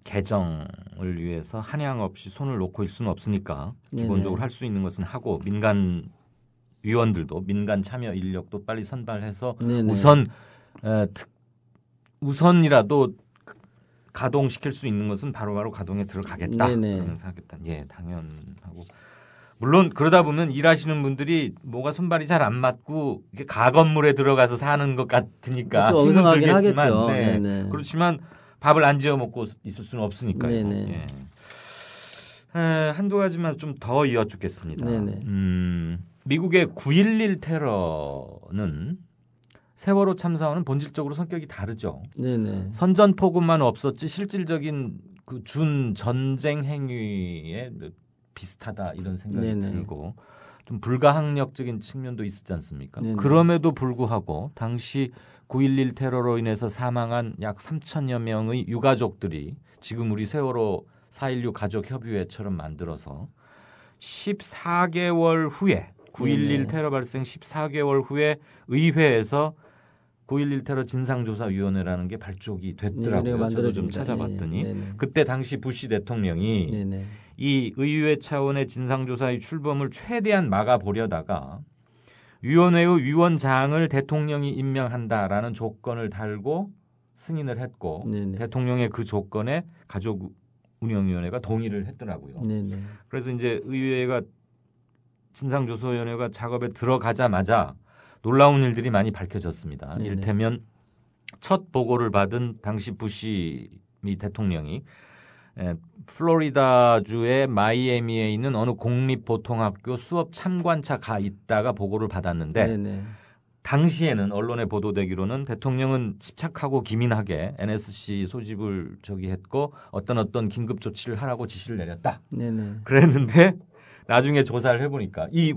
[SPEAKER 3] 개정을 위해서 한양 없이 손을 놓고 있을 수는 없으니까 기본적으로 할 수 있는 것은 하고 민간 위원들도 민간 참여 인력도 빨리 선발해서 네네. 우선 에, 특, 우선이라도 가동시킬 수 있는 것은 바로바로 바로 가동에 들어가겠다. 네네. 하겠 예, 당연하고 물론 그러다 보면 일하시는 분들이 뭐가 손발이 잘 안 맞고 이게 가건물에 들어가서 사는 것 같으니까 그렇죠, 힘은 들겠지만 네. 그렇지만 밥을 안 지어 먹고 있을 수는 없으니까요. 네. 에, 한두 가지만 좀 더 이어주겠습니다. 음, 미국의 9.11 테러는 세월호 참사와는 본질적으로 성격이 다르죠. 네네. 선전포고만 없었지 실질적인 그 준 전쟁 행위에 비슷하다 이런 생각이 네네. 들고 좀 불가항력적인 측면도 있었지 않습니까? 네네. 그럼에도 불구하고 당시 9.11 테러로 인해서 사망한 약 3천여 명의 유가족들이 지금 우리 세월호 4.16 가족협의회처럼 만들어서 14개월 후에 9.11 테러 발생 14개월 후에 의회에서 9.11 테러 진상조사위원회라는 게 발족이 됐더라고요. 네, 저도 좀 찾아봤더니 네네. 네, 네. 그때 당시 부시 대통령이 네네. 이 의회 차원의 진상조사의 출범을 최대한 막아보려다가 위원회의 위원장을 대통령이 임명한다라는 조건을 달고 승인을 했고 네네. 대통령의 그 조건에 가족 운영위원회가 동의를 했더라고요. 네네. 그래서 이제 의회가 진상조사위원회가 작업에 들어가자마자 놀라운 일들이 많이 밝혀졌습니다. 네네. 이를테면 첫 보고를 받은 당시 부시 미 대통령이 예, 플로리다주의 마이애미에 있는 어느 공립보통학교 수업 참관차 가 있다가 보고를 받았는데 네네. 네. 당시에는 언론에 보도되기로는 대통령은 집착하고 기민하게 NSC 소집을 저기 했고 어떤 어떤 긴급 조치를 하라고 지시를 내렸다. 네네. 네. 그랬는데 나중에 조사를 해보니까 이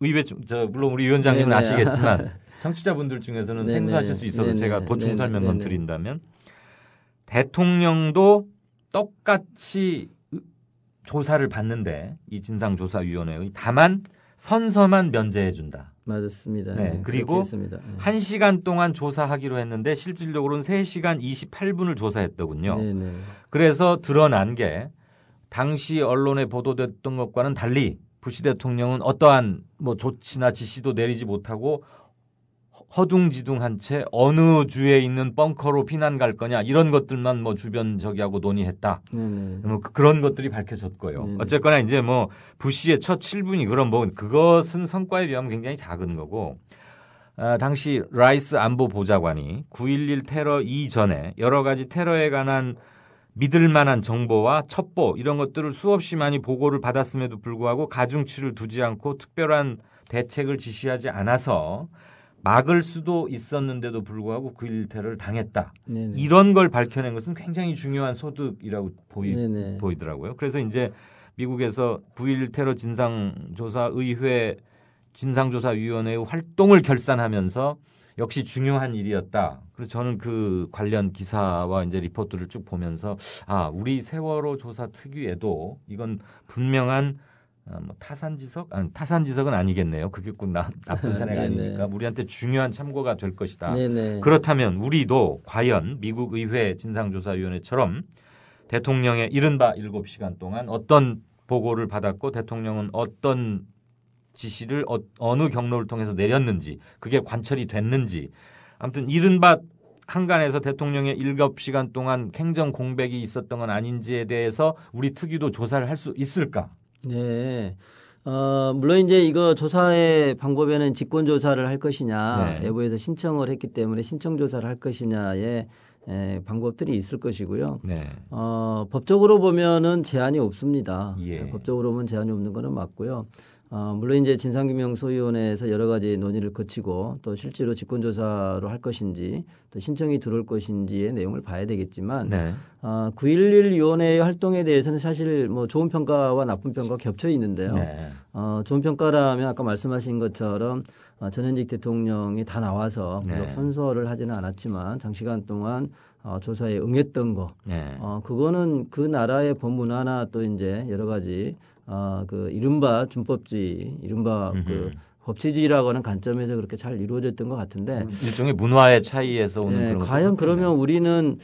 [SPEAKER 3] 의회 저 물론 우리 위원장님은 네네. 네. 아시겠지만 청취자분들 중에서는 생소하실 수 있어서 제가 보충 설명을 드린다면 대통령도 똑같이 조사를 받는데 이 진상조사위원회의 다만 선서만 면제해 준다. 맞습니다. 네, 네, 그리고 1시간 동안 조사하기로 했는데 실질적으로는 3시간 28분을 조사했더군요. 네네. 네. 그래서 드러난 게 당시 언론에 보도됐던 것과는 달리 부시 대통령은 어떠한 뭐 조치나 지시도 내리지 못하고 허둥지둥한 채 어느 주에 있는 벙커로 피난 갈 거냐 이런 것들만 뭐 주변 저기하고 논의했다. 네네. 뭐 그, 그런 것들이 밝혀졌고요. 네네. 어쨌거나 이제 뭐 부시의 첫 7분이 그런 뭐 그것은 성과에 비하면 굉장히 작은 거고 아, 당시 라이스 안보 보좌관이 9.11 테러 이전에 여러 가지 테러에 관한 믿을 만한 정보와 첩보 이런 것들을 수없이 많이 보고를 받았음에도 불구하고 가중치를 두지 않고 특별한 대책을 지시하지 않아서 막을 수도 있었는데도 불구하고 그일태를 당했다. 네네. 이런 걸 밝혀낸 것은 굉장히 중요한 소득이라고 보이, 보이더라고요. 그래서 이제 미국에서 9.11 테러 진상조사 의회 진상조사위원회의 활동을 결산하면서 역시 중요한 일이었다. 그래서 저는 그 관련 기사와 이제 리포트를 쭉 보면서 아, 우리 세월호 조사 특유에도 이건 분명한 아, 뭐 타산지석? 아니, 타산지석은 아니겠네요. 그게 꼭 나, 나쁜 아, 사례가 네, 네. 아니니까 우리한테 중요한 참고가 될 것이다. 네네. 네. 그렇다면 우리도 과연 미국 의회 진상조사위원회처럼 대통령의 이른바 7시간 동안 어떤 보고를 받았고 대통령은 어떤 지시를 어, 느 경로를 통해서 내렸는지 그게 관철이 됐는지 아무튼 이른바 한간에서 대통령의 7시간 동안 행정 공백이 있었던 건 아닌지에 대해서 우리 특위도 조사를 할 수 있을까?
[SPEAKER 1] 네. 어, 물론 이제 이거 조사의 방법에는 직권 조사를 할 것이냐, 내부에서 네. 신청을 했기 때문에 신청 조사를 할 것이냐에 의 예, 방법들이 있을 것이고요. 네. 어, 법적으로 보면은 제한이 없습니다. 예. 법적으로 보면 제한이 없는 거는 맞고요. 어, 물론 이제 진상규명소위원회에서 여러 가지 논의를 거치고 또 실제로 직권조사로 할 것인지 또 신청이 들어올 것인지의 내용을 봐야 되겠지만 네. 어, 9.11 위원회의 활동에 대해서는 사실 뭐 좋은 평가와 나쁜 평가 겹쳐 있는데요. 네. 어, 좋은 평가라면 아까 말씀하신 것처럼 어, 전현직 대통령이 다 나와서 네. 선서를 하지는 않았지만 장시간 동안 어, 조사에 응했던 거. 네. 어, 그거는 그 나라의 법문화나 또 이제 여러 가지 아, 그 이른바 준법지 이른바 음흠. 그 법치주의라고 하는 관점에서 그렇게 잘 이루어졌던 것 같은데 일종의
[SPEAKER 3] 문화의 차이에서 오는 네, 과연
[SPEAKER 1] 그러면 우리는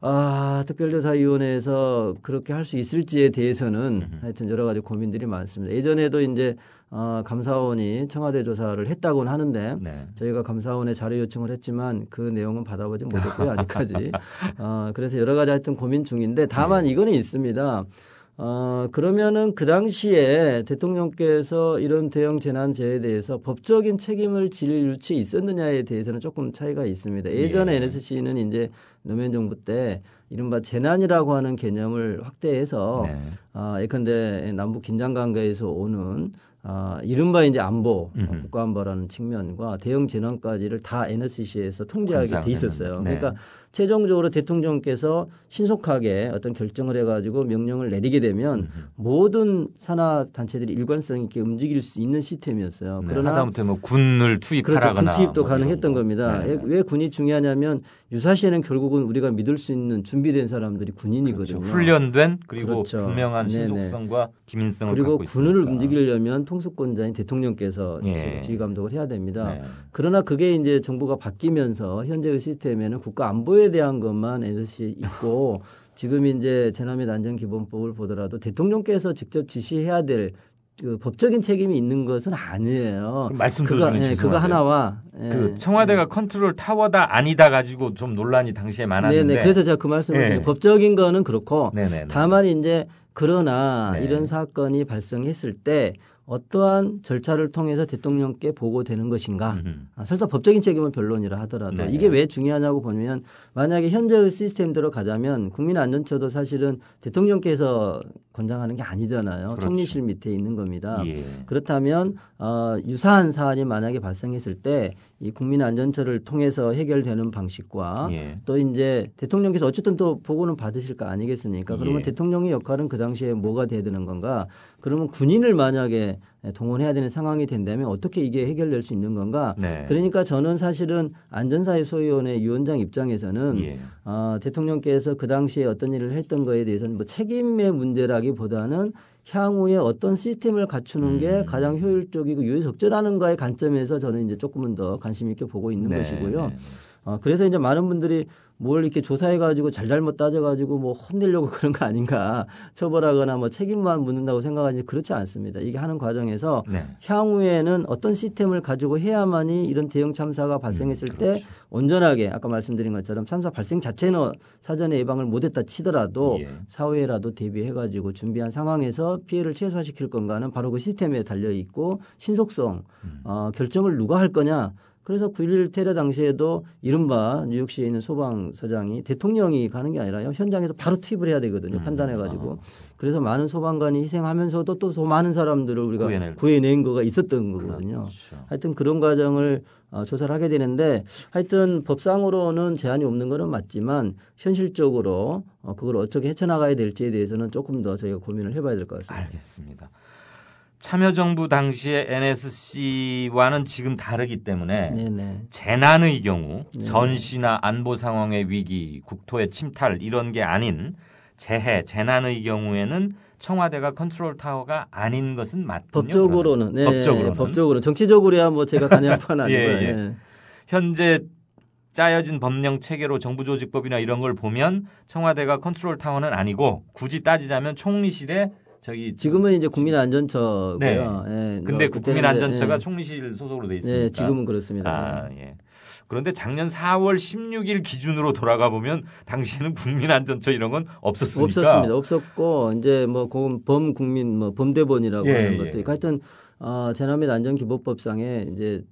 [SPEAKER 1] 아, 특별조사위원회에서 그렇게 할 수 있을지에 대해서는 음흠. 하여튼 여러 가지 고민들이 많습니다. 예전에도 이제 어, 감사원이 청와대 조사를 했다고는 하는데 네. 저희가 감사원에 자료 요청을 했지만 그 내용은 받아보지 못했고요 아직까지. 어, 그래서 여러 가지 하여튼 고민 중인데 다만 네. 이거는 있습니다. 어, 그러면은 그 당시에 대통령께서 이런 대형 재난재해에 대해서 법적인 책임을 질 유치 있었느냐에 대해서는 조금 차이가 있습니다. 예전에 예. NSC는 이제 노무현 정부 때 이른바 재난이라고 하는 개념을 확대해서 네. 어, 예컨대 남북 긴장 관계에서 오는 아, 이른바 이제 안보, 음흠. 국가안보라는 측면과 대형 재난까지를 다 NSC에서 통제하게 돼 있었어요. 네. 그러니까 최종적으로 대통령께서 신속하게 어떤 결정을 해가지고 명령을 내리게 되면 음 모든 산하 단체들이 일관성 있게 움직일 수 있는 시스템이었어요. 네, 그러나 다음부뭐
[SPEAKER 3] 군을 투입하라거나 그렇죠. 군 뭐 투입도 뭐 가능했던
[SPEAKER 1] 겁니다. 네, 네, 네. 왜 군이 중요하냐면 유사시에는 결국은 우리가 믿을 수 있는 준비된 사람들이 군인이거든요. 그렇죠. 훈련된 그리고 그렇죠. 분명한 네, 신속성과 네네. 기민성을 그리고 군을 있으니까. 움직이려면 통수권자인 대통령께서 네. 지휘 감독을 해야 됩니다. 그러나 그게 이제 정부가 바뀌면서 현재의 시스템에는 국가 안보 제도에 대한 것만 NSC 있고 지금 이제 재난및 안전기본법을 보더라도 대통령께서 직접 지시해야 될 그 법적인 책임이 있는 것은 아니에요. 말씀 그거, 예, 그거 하나와
[SPEAKER 3] 예, 그 청와대가 예. 컨트롤 타워다 아니다 가지고 좀 논란이 당시에 많았는데. 네네. 그래서
[SPEAKER 1] 제가 그 말씀을 예. 드린 법적인 거는 그렇고 네네네. 다만 이제 그러나 네. 이런 사건이 발생했을 때 어떠한 절차를 통해서 대통령께 보고되는 것인가. 아, 설사 법적인 책임은 변론이라 하더라도 네. 이게 왜 중요하냐고 보면 만약에 현재의 시스템대로 가자면 국민안전처도 사실은 대통령께서 권장하는 게 아니잖아요. 그렇죠. 총리실 밑에 있는 겁니다. 예. 그렇다면 어, 유사한 사안이 만약에 발생했을 때 이 국민안전처를 통해서 해결되는 방식과 예. 또 이제 대통령께서 어쨌든 또 보고는 받으실 거 아니겠습니까? 그러면 예. 대통령의 역할은 그 당시에 뭐가 돼야 되는 건가? 그러면 군인을 만약에 예, 동원해야 되는 상황이 된다면 어떻게 이게 해결될 수 있는 건가? 네. 그러니까 저는 사실은 안전사회 소위원회 위원장 입장에서는 예. 어, 대통령께서 그 당시에 어떤 일을 했던 거에 대해서는 뭐 책임의 문제라기보다는 향후에 어떤 시스템을 갖추는 음. 게 가장 효율적이고 유효적절하는가의 관점에서 저는 이제 조금은 더 관심 있게 보고 있는 네. 것이고요. 네. 어, 그래서 이제 많은 분들이 뭘 이렇게 조사해가지고 잘잘못 따져가지고 뭐 혼내려고 그런 거 아닌가 처벌하거나 뭐 책임만 묻는다고 생각하지 그렇지 않습니다. 이게 하는 과정에서 네. 향후에는 어떤 시스템을 가지고 해야만이 이런 대형 참사가 발생했을 음, 때 그렇죠. 온전하게 아까 말씀드린 것처럼 참사 발생 자체는 사전에 예방을 못했다 치더라도 예. 사후에라도 대비해가지고 준비한 상황에서 피해를 최소화시킬 건가는 바로 그 시스템에 달려 있고 신속성 음. 어, 결정을 누가 할 거냐 그래서 9.11 테러 당시에도 이른바 뉴욕시에 있는 소방서장이 대통령이 가는 게 아니라 현장에서 바로 투입을 해야 되거든요. 음. 판단해가지고. 어. 그래서 많은 소방관이 희생하면서도 또, 또 많은 사람들을 우리가 구해낼. 구해낸 거가 있었던 그렇죠. 거거든요. 그렇죠. 하여튼 그런 과정을 어, 조사를 하게 되는데 하여튼 법상으로는 제한이 없는 거는 맞지만 현실적으로 어, 그걸 어떻게 헤쳐나가야 될지에 대해서는 조금 더 저희가 고민을 해봐야 될 것 같습니다. 알겠습니다.
[SPEAKER 3] 참여정부 당시의 NSC와는 지금 다르기 때문에 네네. 재난의 경우 네네. 전시나 안보 상황의 위기, 국토의 침탈 이런 게 아닌 재해, 재난의 경우에는 청와대가 컨트롤 타워가 아닌 것은 맞군 법적으로는 네, 법적으로는 법적으로는
[SPEAKER 1] 정치적으로야 뭐 제가 관여할 건 아니고요. 예, 예. 네.
[SPEAKER 3] 현재 짜여진 법령 체계로 정부 조직법이나 이런 걸 보면 청와대가 컨트롤 타워는 아니고 굳이 따지자면 총리실에 저기
[SPEAKER 1] 지금은 이제 국민안전처고요. 네. 네. 근데 그 국민안전처가 네. 예. 총리실
[SPEAKER 3] 소속으로 돼 예, 있습니다. 네, 지금은 그렇습니다. 아, 예. 그런데 작년 4월 16일 기준으로 돌아가 보면 당시에는 국민안전처 이런 건 없었으니까 없었습니다.
[SPEAKER 1] 없었고 이제 뭐 범국민 뭐 범대본이라고 예, 하는 것들. 도 예. 하여튼 어, 재난및 안전기본법상에 이제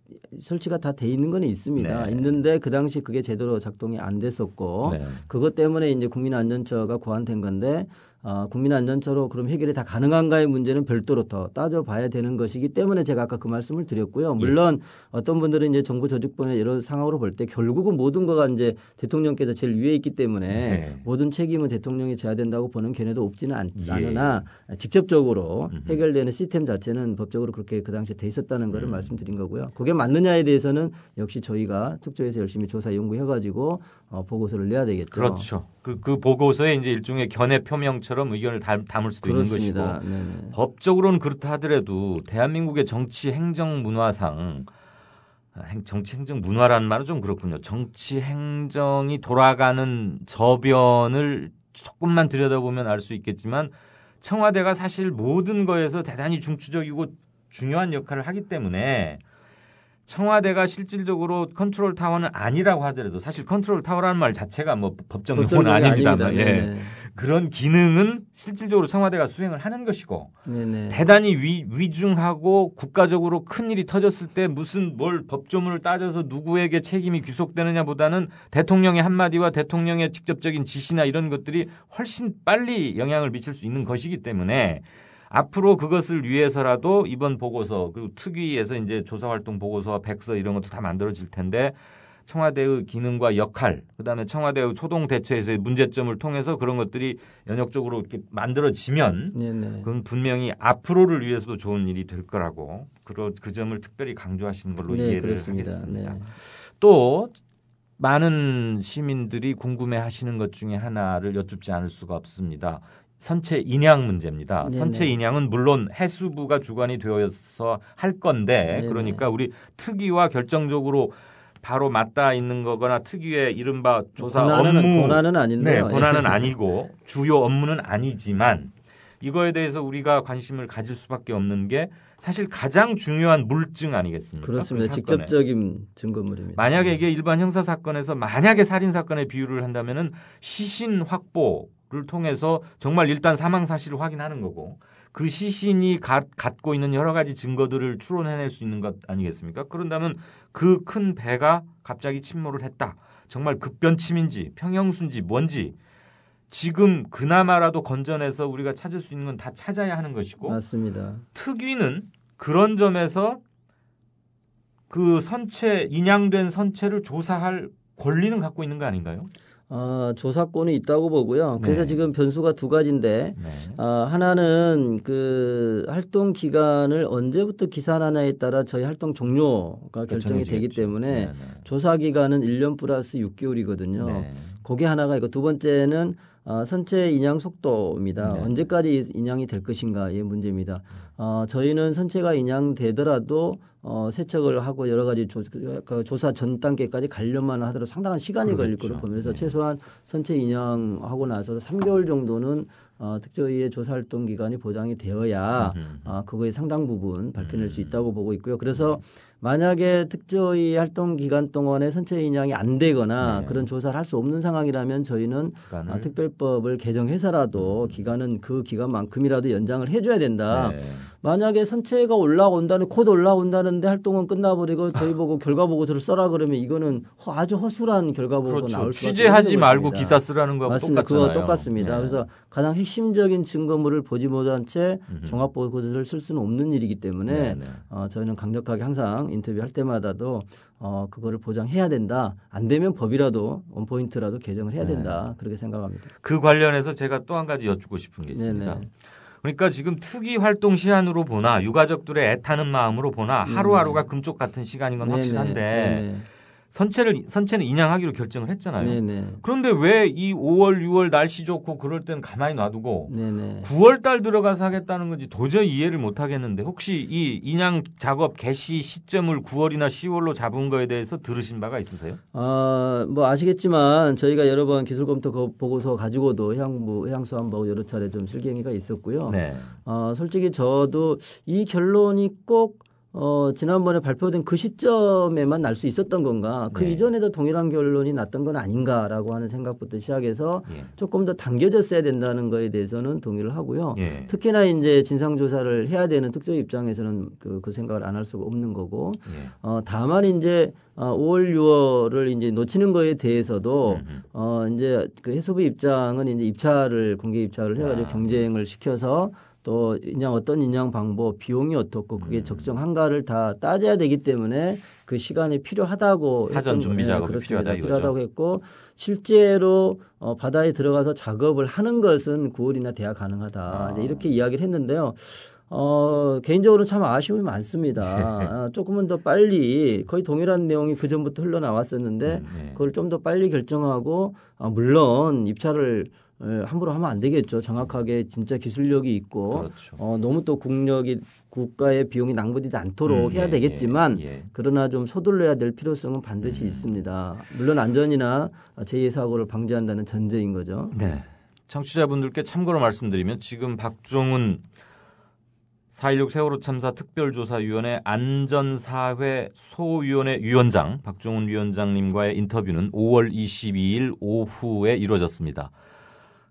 [SPEAKER 1] 설치가 다 돼 있는 건 있습니다. 네. 있는데 그 당시 그게 제대로 작동이 안 됐었고 네. 그것 때문에 이제 국민안전처가 고안된 건데 어, 국민안전처로 그럼 해결이 다 가능한가의 문제는 별도로 더 따져봐야 되는 것이기 때문에 제가 아까 그 말씀을 드렸고요. 예. 물론 예. 어떤 분들은 이제 정부 조직본의 이런 상황으로 볼 때 결국은 모든 거가 이제 대통령께서 제일 위에 있기 때문에 예. 모든 책임은 대통령이 져야 된다고 보는 견해도 없지는 않, 으나 예. 직접적으로 해결되는 시스템 자체는 법적으로 그렇게 그 당시에 돼 있었다는 것을 음. 말씀드린 거고요. 그게 맞느냐에 대해서는 역시 저희가 특조에서 열심히 조사 연구해가지고 어, 보고서를 내야 되겠죠. 그렇죠.
[SPEAKER 3] 그, 그 보고서에 이제 일종의 견해 표명처럼 의견을 담, 을 수도 그렇습니다. 있는 것이고 네네. 네. 법적으로는 그렇다 하더라도 대한민국의 정치 행정 문화상 행, 정치 행정 문화라는 말은 좀 그렇군요. 정치 행정이 돌아가는 저변을 조금만 들여다보면 알 수 있겠지만 청와대가 사실 모든 거에서 대단히 중추적이고 중요한 역할을 하기 때문에 청와대가 실질적으로 컨트롤 타워는 아니라고 하더라도 사실 컨트롤 타워라는 말 자체가 뭐 법정용어는 아닙니다만 아닙니다. 예. 네, 네. 그런 기능은 실질적으로 청와대가 수행을 하는 것이고 네네. 네. 대단히 위, 위중하고 국가적으로 큰 일이 터졌을 때 무슨 뭘 법조문을 따져서 누구에게 책임이 귀속되느냐보다는 대통령의 한마디와 대통령의 직접적인 지시나 이런 것들이 훨씬 빨리 영향을 미칠 수 있는 것이기 때문에 앞으로 그것을 위해서라도 이번 보고서 그리고 특위에서 이제 조사 활동 보고서와 백서 이런 것도 다 만들어질 텐데 청와대의 기능과 역할, 그다음에 청와대의 초동 대처에서의 문제점을 통해서 그런 것들이 연역적으로 이렇게 만들어지면 네네. 네. 그건 분명히 앞으로를 위해서도 좋은 일이 될 거라고 그러, 그 점을 특별히 강조하시는 걸로 네, 이해를 그렇습니다. 하겠습니다. 네. 또 많은 시민들이 궁금해 하시는 것 중에 하나를 여쭙지 않을 수가 없습니다. 선체 인양 문제입니다. 네네. 선체 인양은 물론 해수부가 주관이 되어서 할 건데 네네. 그러니까 우리 특위와 결정적으로 바로 맞닿아 있는 거거나 특위의 이른바 조사 권한은, 업무 권한은 아닌데 네, 권한은 아니고 주요 업무는 아니지만 이거에 대해서 우리가 관심을 가질 수밖에 없는 게 사실 가장 중요한 물증 아니겠습니까? 그렇습니다. 그 직접적인
[SPEAKER 1] 증거물입니다.
[SPEAKER 3] 만약에 네. 이게 일반 형사 사건에서 만약에 살인 사건의 비율을 한다면은 시신 확보 를 통해서 정말 일단 사망 사실을 확인하는 거고 그 시신이 가, 갖고 있는 여러 가지 증거들을 추론해낼 수 있는 것 아니겠습니까? 그런다면 그 큰 배가 갑자기 침몰을 했다. 정말 급변침인지 평형수인지 뭔지 지금 그나마라도 건전해서 우리가 찾을 수 있는 건 다 찾아야 하는 것이고
[SPEAKER 1] 맞습니다.
[SPEAKER 3] 특위는 그런 점에서 그 선체 인양된 선체를 조사할 권리는 갖고 있는 거 아닌가요?
[SPEAKER 1] 어, 조사권이 있다고 보고요. 그래서 네. 지금 변수가 두 가지인데 네. 어, 하나는 그 활동 기간을 언제부터 기산하냐에 따라 저희 활동 종료가 결정이 되겠죠. 되기 때문에 네네. 조사 기간은 1년 플러스 6개월이거든요. 네. 그게 하나가 있고 두 번째는 어, 선체 인양 속도입니다. 네. 언제까지 인양이 될 것인가의 문제입니다. 어, 저희는 선체가 인양되더라도 어, 세척을 하고 여러 가지 조, 그 조사 전 단계까지 가려만 하더라도 상당한 시간이 그렇죠. 걸릴 거으로 보면서 네. 최소한 선체 인양하고 나서 3개월 정도는 어, 특조위의 조사 활동 기간이 보장이 되어야 아, 어, 그거의 상당 부분 밝혀낼 음. 수 있다고 보고 있고요. 그래서 음. 만약에 특조위 활동 기간 동안에 선체 인양이 안 되거나 네. 그런 조사를 할 수 없는 상황이라면 저희는 아, 특별법을 개정해서라도 음. 기간은 그 기간만큼이라도 연장을 해줘야 된다. 네. 만약에 선체가 올라온다는 코드 올라온다는데 활동은 끝나버리고 저희 보고 결과 보고서를 써라 그러면 이거는 아주 허술한 결과 보고서 그렇죠. 나올 수 취재하지 말고 기사 쓰라는 거 맞습니다. 똑같잖아요. 그거 똑같습니다. 네. 그래서 가장 핵심적인 증거물을 보지 못한 채 종합 보고서를 쓸 수는 없는 일이기 때문에 네, 네. 어, 저희는 강력하게 항상 인터뷰할 때마다도 어, 그거를 보장해야 된다. 안 되면 법이라도 원포인트라도
[SPEAKER 3] 개정을 해야 네. 된다. 네. 그렇게 생각합니다. 그 관련해서 제가 또 한 가지 여쭙고 싶은 게 있습니다. 네네. 그러니까 지금 투기 활동 시한으로 보나 유가족들의 애타는 마음으로 보나 음. 하루하루가 금쪽 같은 시간인 건 확실한데 네네. 선체를 선체는 인양하기로 결정을 했잖아요. 네네. 그런데 왜 이 5월, 6월 날씨 좋고 그럴 땐 가만히 놔두고 네네. 9월 달 들어가서 하겠다는 건지 도저히 이해를 못 하겠는데 혹시 이 인양 작업 개시 시점을 9월이나 10월로 잡은 거에 대해서 들으신 바가 있으세요?
[SPEAKER 1] 아뭐 어, 아시겠지만 저희가 여러 번 기술 검토 보고서 가지고도 해양부 해양수 한번 여러 차례 좀 실갱이가 있었고요. 네. 어, 솔직히 저도 이 결론이 꼭 어, 지난번에 발표된 그 시점에만 날 수 있었던 건가 그 네. 이전에도 동일한 결론이 났던 건 아닌가라고 하는 생각부터 시작해서 예. 조금 더 당겨졌어야 된다는 거에 대해서는 동의를 하고요. 예. 특히나 이제 진상조사를 해야 되는 특정 입장에서는 그, 그 생각을 안 할 수가 없는 거고 예. 어, 다만 이제 5월, 어, 6월을 이제 놓치는 거에 대해서도 음흠. 음. 어, 이제 그 해수부 입장은 이제 입찰을 공개 입찰을 해가지고 아, 예. 경쟁을 시켜서 또 인양 어떤 인양 방법, 비용이 어떻고 그게 음. 적정한가를 다 따져야 되기 때문에 그 시간이 필요하다고 사전 준비 네, 작업이 필요하다 이거죠. 필요하다고 했고 실제로 어, 바다에 들어가서 작업을 하는 것은 9월이나 돼야 가능하다 아. 이렇게 이야기를 했는데요. 어, 개인적으로 참 아쉬움이 많습니다. 네. 아, 조금은 더 빨리 거의 동일한 내용이 그 전부터 흘러나왔었는데 음, 네. 그걸 좀 더 빨리 결정하고 아, 물론 입찰을 예, 함부로 하면 안 되겠죠. 정확하게 진짜 기술력이 있고 그렇죠. 어, 너무 또 국력이 국가의 비용이 낭비되지 않도록 음, 해야 예, 되겠지만 예, 예. 그러나 좀 서둘러야 될 필요성은 반드시 음. 있습니다. 물론 안전이나 제2의 사고를 방지한다는 전제인 거죠.
[SPEAKER 3] 네. 청취자분들께 참고로 말씀드리면 지금 박종훈 4.16 세월호 참사 특별조사위원회 안전사회 소위원회 위원장 박종훈 위원장님과의 인터뷰는 5월 22일 오후에 이루어졌습니다.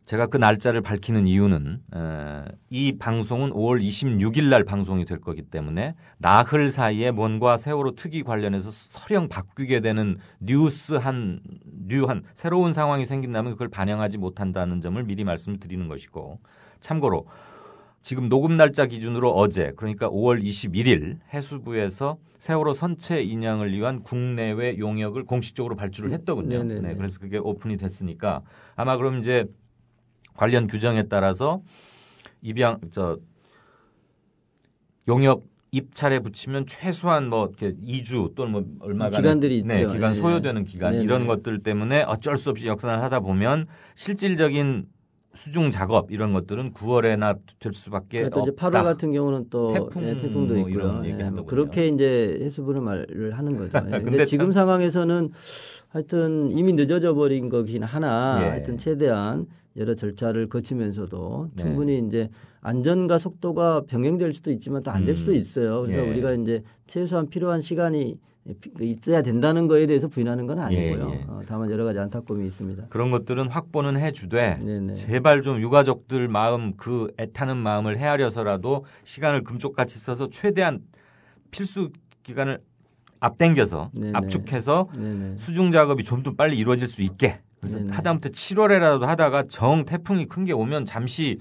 [SPEAKER 3] 제가 그 날짜를 밝히는 이유는 어, 이 방송은 5월 26일 날 방송이 될 거기 때문에 나흘 사이에 뭔가 세월호 특위 관련해서 서령 바뀌게 되는 뉴스한 뉴 한 새로운 상황이 생긴다면 그걸 반영하지 못한다는 점을 미리 말씀을 드리는 것이고 참고로 지금 녹음 날짜 기준으로 어제 그러니까 5월 21일 해수부에서 세월호 선체 인양을 위한 국내외 용역을 공식적으로 발주를 했더군요. 네네네. 네, 네. 네, 그래서 그게 오픈이 됐으니까 아마 그럼 이제 관련 규정에 따라서 입양 저 용역 입찰에 붙이면 최소한 뭐 이렇게 2주 또는 뭐 얼마간 기간들이 네, 있죠. 기간 예. 소요되는 기간 네. 이런 네. 것들 때문에 어쩔 수 없이 역산을 하다 보면 실질적인 수중 작업 이런 것들은 9월에나 될 수밖에 또 없다. 이제 8월 같은
[SPEAKER 1] 경우는 또 예, 태풍, 예, 태풍도 뭐 있고요. 뭐 그렇게 이제 해수부를 말을 하는 거죠. 예. 근데, 근데 지금 상황에서는 하여튼 이미 늦어져 버린 거긴 하나 예. 하여튼 최대한 여러 절차를 거치면서도 네. 충분히 이제 안전과 속도가 병행될 수도 있지만 또 안될 음. 수도 있어요. 그래서 예. 우리가 이제 최소한 필요한 시간이 있어야 된다는 거에 대해서 부인하는 건 아니고요. 예, 예. 어, 다만 여러 가지 안타까움이 있습니다.
[SPEAKER 3] 그런 것들은 확보는 해주되 네네. 제발 좀 유가족들 마음 그 애타는 마음을 헤아려서라도 시간을 금쪽같이 써서 최대한 필수 기간을 앞당겨서 네네. 압축해서 네네. 수중 작업이 좀 더 빨리 이루어질 수 있게 그래서 네네. 하다못해 7월에라도 하다가 정 태풍이 큰 게 오면 잠시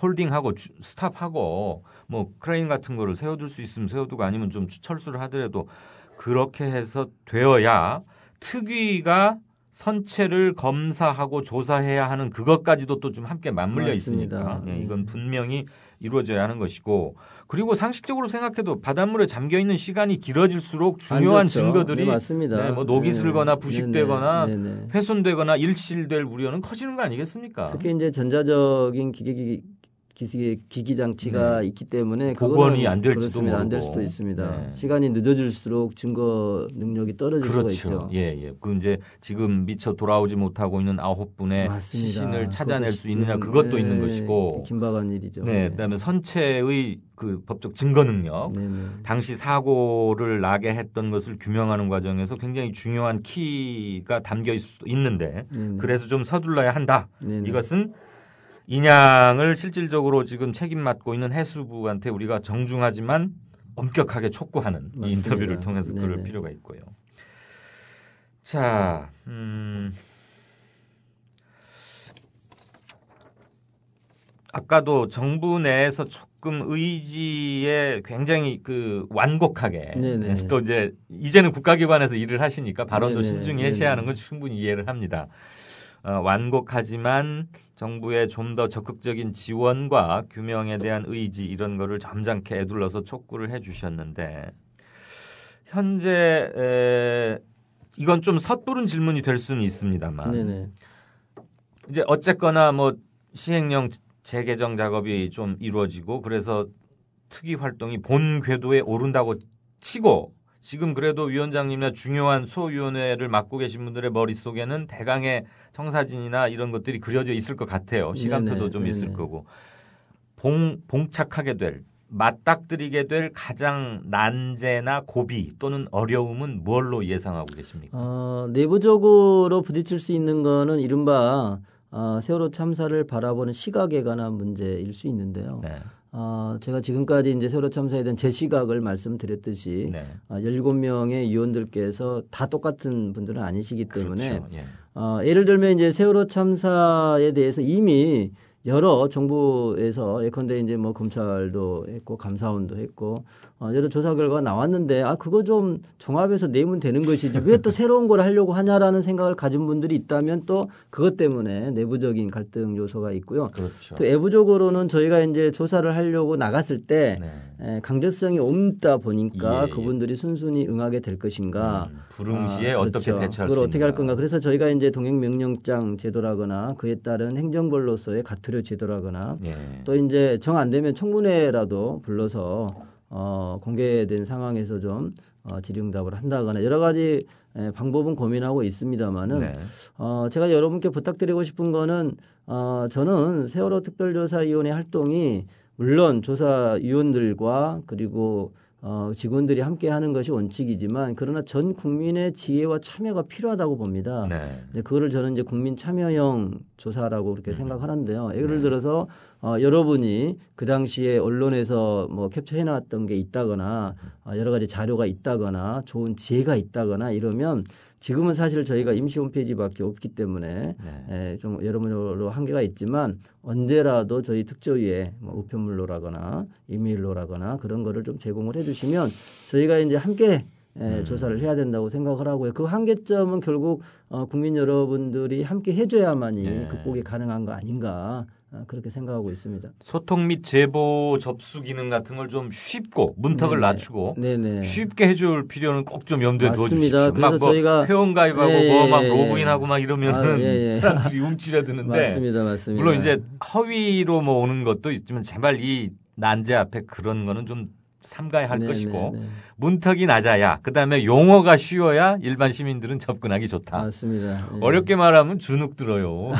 [SPEAKER 3] 홀딩하고 주, 스탑하고 뭐 크레인 같은 거를 세워둘 수 있으면 세워두고 아니면 좀 철수를 하더라도 그렇게 해서 되어야 특위가 선체를 검사하고 조사해야 하는 그것까지도 또 좀 함께 맞물려 맞습니다. 있으니까 예, 네, 이건 분명히 이루어져야 하는 것이고 그리고 상식적으로 생각해도 바닷물에 잠겨 있는 시간이 길어질수록 중요한 증거들이 네, 맞습니다. 네, 뭐 녹이 네, 네. 슬거나 부식되거나 네네. 네네. 네. 훼손되거나 일실될 우려는 커지는 거 아니겠습니까?
[SPEAKER 1] 특히 이제 전자적인 기계 기기, 기기 장치가 네. 있기 때문에 복원이 안 될지도 안될 수도 있습니다. 네. 시간이 늦어질수록 증거 능력이 떨어질 그렇죠. 수가 있죠.
[SPEAKER 3] 예, 예. 그 이제 지금 미처 돌아오지 못하고 있는 아홉 분의 시신을 찾아낼 수 있느냐 그것도 네. 있는 것이고 네, 긴박한 일이죠. 네, 네, 그다음에 선체의 그 법적 증거 능력, 네, 당시 사고를 나게 했던 것을 규명하는 과정에서 굉장히 중요한 키가 담겨 있을 수도 있는데 그래서 좀 서둘러야 한다. 이것은 인양을 실질적으로 지금 책임 맡고 있는 해수부한테 우리가 정중하지만 엄격하게 촉구하는 이 인터뷰를 통해서 네네. 그럴 필요가 있고요. 자, 음. 아까도 정부 내에서 조금 의지에 굉장히 그 완곡하게 네네. 또 이제 이제는 국가기관에서 일을 하시니까 발언도 네네. 신중히 해시하는 건 충분히 이해를 합니다. 어, 완곡하지만 정부의 좀 더 적극적인 지원과 규명에 대한 의지 이런 거를 잠잠케 애둘러서 촉구를 해주셨는데 현재 에, 이건 좀 섣부른 질문이 될 수는 있습니다만 네네. 이제 어쨌거나 뭐 시행령 재개정 작업이 좀 이루어지고 그래서 특위 활동이 본 궤도에 오른다고 치고 지금 그래도 위원장님이나 중요한 소위원회를 맡고 계신 분들의 머릿속에는 대강의 청사진이나 이런 것들이 그려져 있을 것 같아요. 예, 시간표도 네, 좀 네, 있을 네. 거고. 봉, 봉착하게 될, 맞닥뜨리게 될 가장 난제나 고비 또는 어려움은 뭘로 예상하고 계십니까?
[SPEAKER 1] 어, 내부적으로 부딪칠 수 있는 거는 이른바 어, 세월호 참사를 바라보는 시각에 관한 문제일 수 있는데요. 네. 어, 제가 지금까지 이제 세월호 참사에 대한 제 시각을 말씀드렸듯이 네. 어, 17명의 위원들께서 다 똑같은 분들은 아니시기 때문에 그렇죠. 예. 어, 예를 들면 이제 세월호 참사에 대해서 이미 여러 정부에서 예컨대 이제 뭐 검찰도 했고 감사원도 했고 어, 여러 조사 결과가 나왔는데 아 그거 좀 종합해서 내면 되는 것이지 왜 또 새로운 걸 하려고 하냐라는 생각을 가진 분들이 있다면 또 그것 때문에 내부적인 갈등 요소가 있고요. 그렇죠. 또 외부적으로는 저희가 이제 조사를 하려고 나갔을 때 네. 에, 강제성이 없다 보니까 예, 그분들이 순순히 응하게 될 것인가. 음, 불응시에 아, 어떻게 그렇죠. 대처할 그걸 어떻게 할 건가. 그래서 저희가 이제 동행명령장 제도라거나 그에 따른 행정벌로서의 가투료 제도라거나 예. 또 이제 정 안 되면 청문회라도 불러서 어, 공개된 상황에서 좀 어, 질의응답을 한다거나 여러 가지 에, 방법은 고민하고 있습니다만은 네. 어, 제가 여러분께 부탁드리고 싶은 거는 어, 저는 세월호 특별조사위원회 활동이 물론 조사위원들과 그리고 어, 직원들이 함께 하는 것이 원칙이지만 그러나 전 국민의 지혜와 참여가 필요하다고 봅니다. 네. 그거를 저는 이제 국민 참여형 조사라고 그렇게 음. 생각하는데요. 예를 네. 들어서 어, 여러분이 그 당시에 언론에서 뭐 캡처해 놨던 게 있다거나 어, 여러 가지 자료가 있다거나 좋은 지혜가 있다거나 이러면 지금은 사실 저희가 임시 홈페이지밖에 없기 때문에 네. 에, 예, 좀 여러모로 한계가 있지만 언제라도 저희 특조위에 뭐 우편물로라거나 이메일로라거나 그런 거를 좀 제공을 해주시면 저희가 이제 함께 에, 예, 음. 조사를 해야 된다고 생각을 하고요. 그 한계점은 결국 어, 국민 여러분들이 함께 해줘야만이 네. 극복이 가능한 거 아닌가 아, 그렇게 생각하고 있습니다.
[SPEAKER 3] 소통 및 제보 접수 기능 같은 걸 좀 쉽고 문턱을 네네. 낮추고 네네. 쉽게 해줄 필요는 꼭 좀 염두에 두어주십시오. 그래서 뭐 저희가 회원 가입하고 예, 뭐막 예, 예, 로그인하고 막 이러면은 아, 예, 예. 사람들이 움찔해드는데 맞습니다, 맞습니다. 물론 이제 허위로 뭐 오는 것도 있지만 제발 이 난제 앞에 그런 거는 좀 삼가야 할네 것이고 네네. 네. 문턱이 낮아야 그다음에 용어가 쉬워야 일반 시민들은 접근하기 좋다. 맞습니다. 네. 어렵게 말하면 주눅 들어요.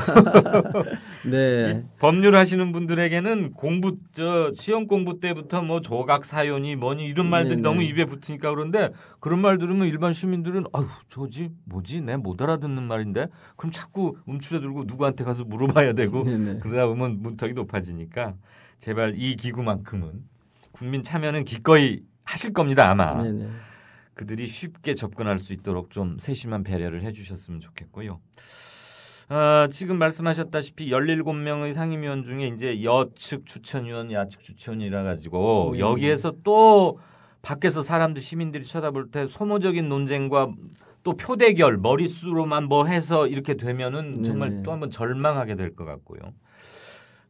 [SPEAKER 3] 네. 법률 하시는 분들에게는 공부 저 시험 공부 때부터 뭐 조각 사연이 뭐니 이런 네, 말들이 네네. 너무 입에 붙으니까 그런데 그런 말 들으면 일반 시민들은 아유 저지 뭐지 내 못 알아듣는 말인데 그럼 자꾸 움츠려들고 누구한테 가서 물어봐야 되고 네, 그러다 보면 문턱이 높아지니까 제발 이 기구만큼은 국민 참여는 기꺼이 하실 겁니다 아마. 네네. 그들이 쉽게 접근할 수 있도록 좀 세심한 배려를 해주셨으면 좋겠고요. 아, 지금 말씀하셨다시피 17명의 상임위원 중에 이제 여측 추천위원, 야측 추천이라 가지고 네. 여기에서 또 밖에서 사람들 시민들이 쳐다볼 때 소모적인 논쟁과 또 표대결 머릿수로만 뭐 해서 이렇게 되면은 정말 또 한 번 절망하게 될 것 같고요.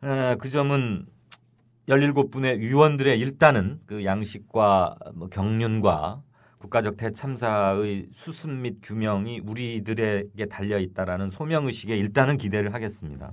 [SPEAKER 3] 아, 그 점은 17분의 위원들의 일단은 그 양식과 뭐 경륜과 국가적 대참사의 수습 및 규명이 우리들에게 달려 있다라는 소명 의식에 일단은 기대를 하겠습니다.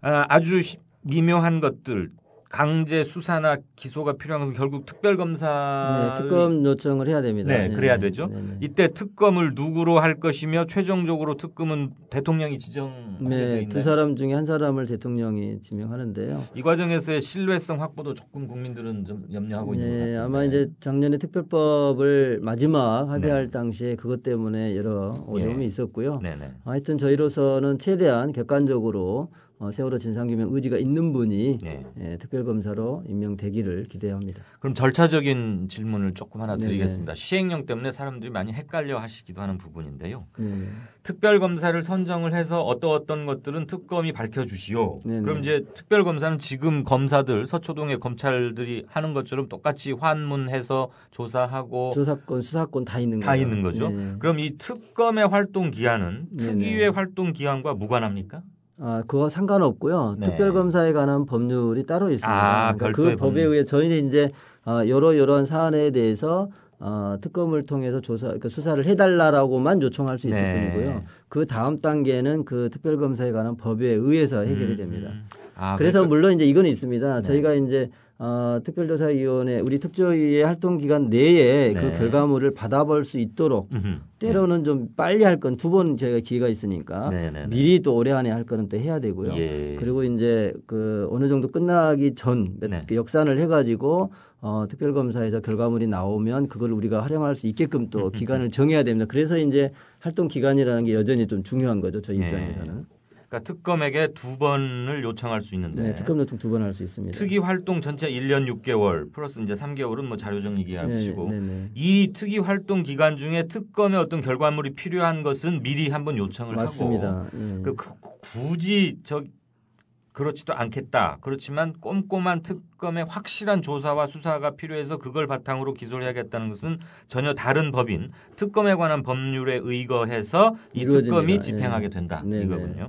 [SPEAKER 3] 아, 아주 미묘한 것들 강제 수사나 기소가 필요한 것은 결국 특별검사 네, 특검
[SPEAKER 1] 요청을 해야 됩니다. 네, 그래야 네, 되죠.
[SPEAKER 3] 네, 네, 이때 특검을 누구로 할 것이며 최종적으로 특검은 대통령이 지정. 네, 두
[SPEAKER 1] 사람 중에 한 사람을 대통령이 지명하는데요.
[SPEAKER 3] 이 과정에서의 신뢰성 확보도 조금 국민들은 좀 염려하고 있는 것 네, 같아요. 아마
[SPEAKER 1] 이제 작년에 특별법을 마지막 합의할 당시에 그것 때문에 여러 어려움이 예. 있었고요. 하여튼 저희로서는 최대한 객관적으로 어, 세월호 진상규명 의지가 있는 분이 네. 예, 특별검사로
[SPEAKER 3] 임명되기를 기대합니다. 그럼 절차적인 질문을 조금 하나 네, 드리겠습니다. 네네. 시행령 때문에 사람들이 많이 헷갈려 하시기도 하는 부분인데요. 네네. 특별검사를 선정을 해서 어떤 어떤 것들은 특검이 밝혀주시오. 네네. 네. 그럼 이제 특별검사는 지금 검사들 서초동의 검찰들이 하는 것처럼 똑같이 환문해서 조사하고
[SPEAKER 1] 조사권 수사권 다 있는 거죠. 다 있는 거죠. 네,
[SPEAKER 3] 그럼 이 특검의 활동 기한은 특위의 활동 기한과 무관합니까?
[SPEAKER 1] 아, 그거 상관없고요. 네. 특별검사에 관한 법률이 따로 있습니다. 아, 그러니까 그 법률. 법에 의해 저희는 이제 어, 여러 여러 사안에 대해서 어, 특검을 통해서 조사 그러니까 수사를 해달라라고만 요청할 수 있을 네. 뿐이고요. 그 다음 단계는 그 특별검사에 관한 법에 의해서 해결이 음, 됩니다. 음. 아, 그래서 그러니까. 물론 이제 이건 있습니다. 네. 저희가 이제 어, 특별조사위원회 우리 특조위의 활동 기간 내에 그 네. 그 결과물을 받아볼 수 있도록 음흠. 네. 때로는 네. 좀 빨리 할 건 두 번 저희가 기회가 있으니까 네네네. 네, 네. 미리 또 올해 안에 할 거는 또 해야 되고요. 예. 그리고 이제 그 어느 정도 끝나기 전 네. 그 역산을 해가지고 어, 특별검사에서 결과물이 나오면 그걸 우리가 활용할 수 있게끔 또 기간을 정해야 됩니다. 그래서 이제 활동 기간이라는 게 여전히 좀 중요한 거죠 저희 입장에서는.
[SPEAKER 3] 그러니까 특검에게 두 번을 요청할 수 있는데 네, 특검
[SPEAKER 1] 요청 두 번 할 수 있습니다. 특위
[SPEAKER 3] 활동 전체 1년 6개월 플러스 이제 3개월은 뭐 자료 정리 기간이시고 네, 네, 네, 이 특위 활동 기간 중에 특검의 어떤 결과물이 필요한 것은 미리 한번 요청을 맞습니다. 하고 예. 그, 그, 굳이 저 그렇지도 않겠다. 그렇지만 꼼꼼한 특검의 확실한 조사와 수사가 필요해서 그걸 바탕으로 기소를 해야겠다는 것은 전혀 다른 법인 특검에 관한 법률에 의거해서 이 이루어집니다. 특검이 예. 집행하게 된다 네. 네. 이거군요. 네.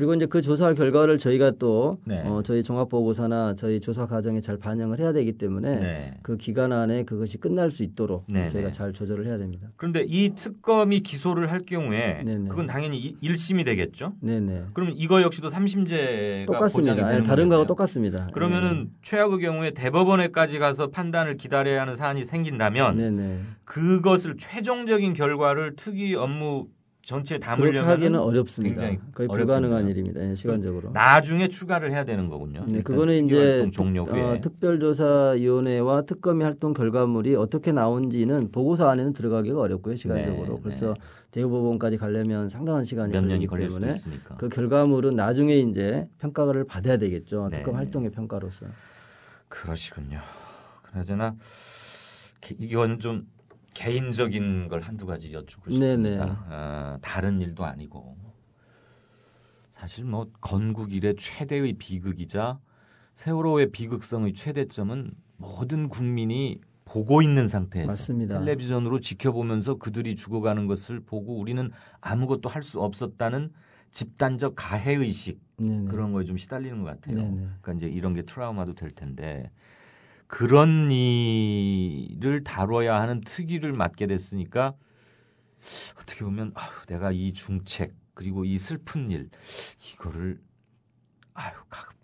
[SPEAKER 1] 그리고 이제 그 조사 결과를 저희가 또 네. 어, 저희 종합보고서나 저희 조사 과정에 잘 반영을 해야 되기 때문에 네. 그 기간 안에 그것이 끝날 수 있도록 네 저희가 네. 잘 조절을 해야
[SPEAKER 3] 됩니다. 그런데 이 특검이 기소를 할 경우에 네, 네. 그건 당연히 일심이 되겠죠? 네네. 그럼 이거 역시도 삼심제가 똑같습니다. 아니, 예, 다른 거하고
[SPEAKER 1] 똑같습니다. 그러면은
[SPEAKER 3] 네. 최악의 경우에 대법원에까지 가서 판단을 기다려야 하는 사안이 생긴다면 네네. 네. 그것을 최종적인 결과를 특위 업무 전체 담으려면 어렵습니다. 거의 불가능한 일입니다. 예, 시간적으로. 그 나중에 추가를 해야 되는 거군요. 네, 그거는 이제 종료 후에. 어,
[SPEAKER 1] 특별조사위원회와 특검의 활동 결과물이 어떻게 나온지는 보고서 안에는 들어가기가 어렵고요. 시간적으로. 네, 벌써 네. 대법원까지 가려면 상당한 시간이 걸리 때문에 그 결과물은 나중에 이제
[SPEAKER 3] 평가를 받아야 되겠죠. 네. 특검 활동의 평가로서. 그러시군요. 그나저나 이건 좀 개인적인 걸 한두 가지 여쭙고 싶습니다. 어, 다른 일도 아니고 사실 뭐 건국 이래 최대의 비극이자 세월호의 비극성의 최대점은 모든 국민이 보고 있는 상태에서 맞습니다. 텔레비전으로 지켜보면서 그들이 죽어가는 것을 보고 우리는 아무것도 할 수 없었다는 집단적 가해 의식 그런 거에 좀 시달리는 것 같아요. 네네. 그러니까 이제 이런 게 트라우마도 될 텐데 그런 일을 다뤄야 하는 특위를 맡게 됐으니까 어떻게 보면 아유, 내가 이 중책 그리고 이 슬픈 일 이거를 아유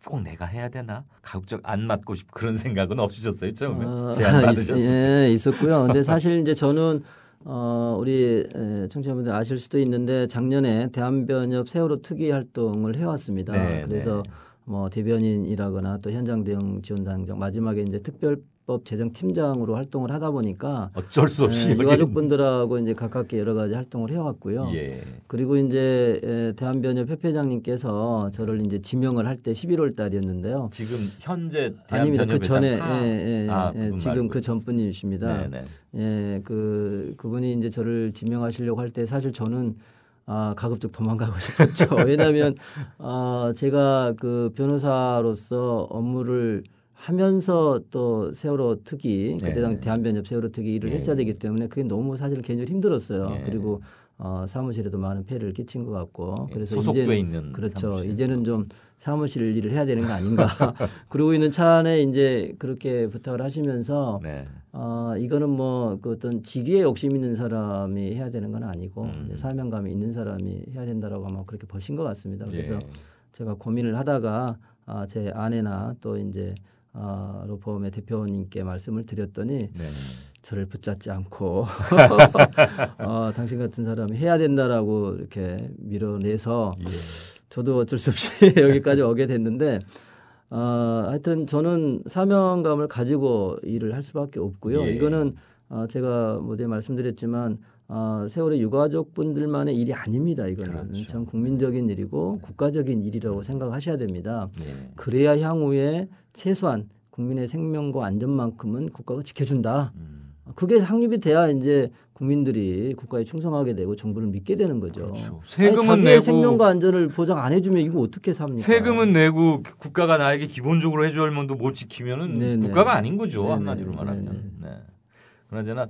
[SPEAKER 3] 꼭 내가 해야 되나 가급적 안맡고싶 그런 생각은 없으셨어요 처음에 어, 제안 아, 받으셨어요? 예, 있었고요. 근데 사실
[SPEAKER 1] 이제 저는 어, 우리 예, 청취자분들 아실 수도 있는데 작년에 대한변협 세월호 특위 활동을 해왔습니다. 네, 네. 그래서 네. 뭐 대변인이라거나 또 현장 대응 지원단장 마지막에 이제 특별법 재정 팀장으로 활동을 하다 보니까 어쩔 수 없이 예, 유가족분들하고 이제 가깝게 여러 가지 활동을 해왔고요. 예. 그리고 이제 예, 대한변협 협회장님께서 저를 이제 지명을 할 때 11월 달이었는데요. 지금
[SPEAKER 3] 현재 아닙니다. 그
[SPEAKER 1] 전에 아, 예, 예, 아, 예, 예 지금 그 전분이십니다. 예, 그 그분이 이제 저를 지명하시려고 할 때 사실 저는 아, 가급적 도망가고 싶었죠. 왜냐하면 아, 제가 그 변호사로서 업무를 하면서 또 세월호 특위 그때 당시 예. 대한변협 세월호 특위 일을 예. 했어야 되기 때문에 그게 너무 사실 은 개인적으로 힘들었어요. 예. 그리고 어, 사무실에도 많은 폐를 끼친 것 같고 그래서 소속돼 이제는, 있는 그렇죠. 사무실. 이제는 좀 사무실 일을 해야 되는 거 아닌가. 그러고 있는 차 안에 이제 그렇게 부탁을 하시면서 네. 어, 이거는 뭐그 어떤 직위에 욕심 있는 사람이 해야 되는 건 아니고 음. 사명감이 있는 사람이 해야 된다라고 아마 그렇게 보신 것 같습니다. 예. 그래서 예. 제가 고민을 하다가 아, 제 아내나 또 이제 아, 로펌의 대표님께 말씀을 드렸더니 네. 저를 붙잡지 않고 어, 당신 같은 사람이 해야 된다라고 이렇게 밀어내서 예. 저도 어쩔 수 없이 여기까지 오게 됐는데 어, 하여튼 저는 사명감을 가지고 일을 할 수밖에 없고요. 예. 이거는 어, 제가 뭐에 말씀드렸지만 어, 세월의 유가족분들만의 일이 아닙니다. 이거는 그렇죠. 참 국민적인 네. 일이고 네. 국가적인 일이라고 생각하셔야 됩니다. 예. 그래야 향후에 최소한 국민의 생명과 안전만큼은 국가가 지켜준다. 음. 그게 확립이 돼야 이제 국민들이 국가에 충성하게 되고 정부를 믿게 되는 거죠. 그렇죠. 세금은 아니, 내고 생명과 안전을 보장 안 해주면 이거 어떻게 삽니까?
[SPEAKER 3] 세금은 내고 국가가 나에게 기본적으로 해줄 면도 못 지키면은 네네. 네. 국가가 아닌 거죠 네네. 네, 한마디로 네, 말하면. 네. 그러나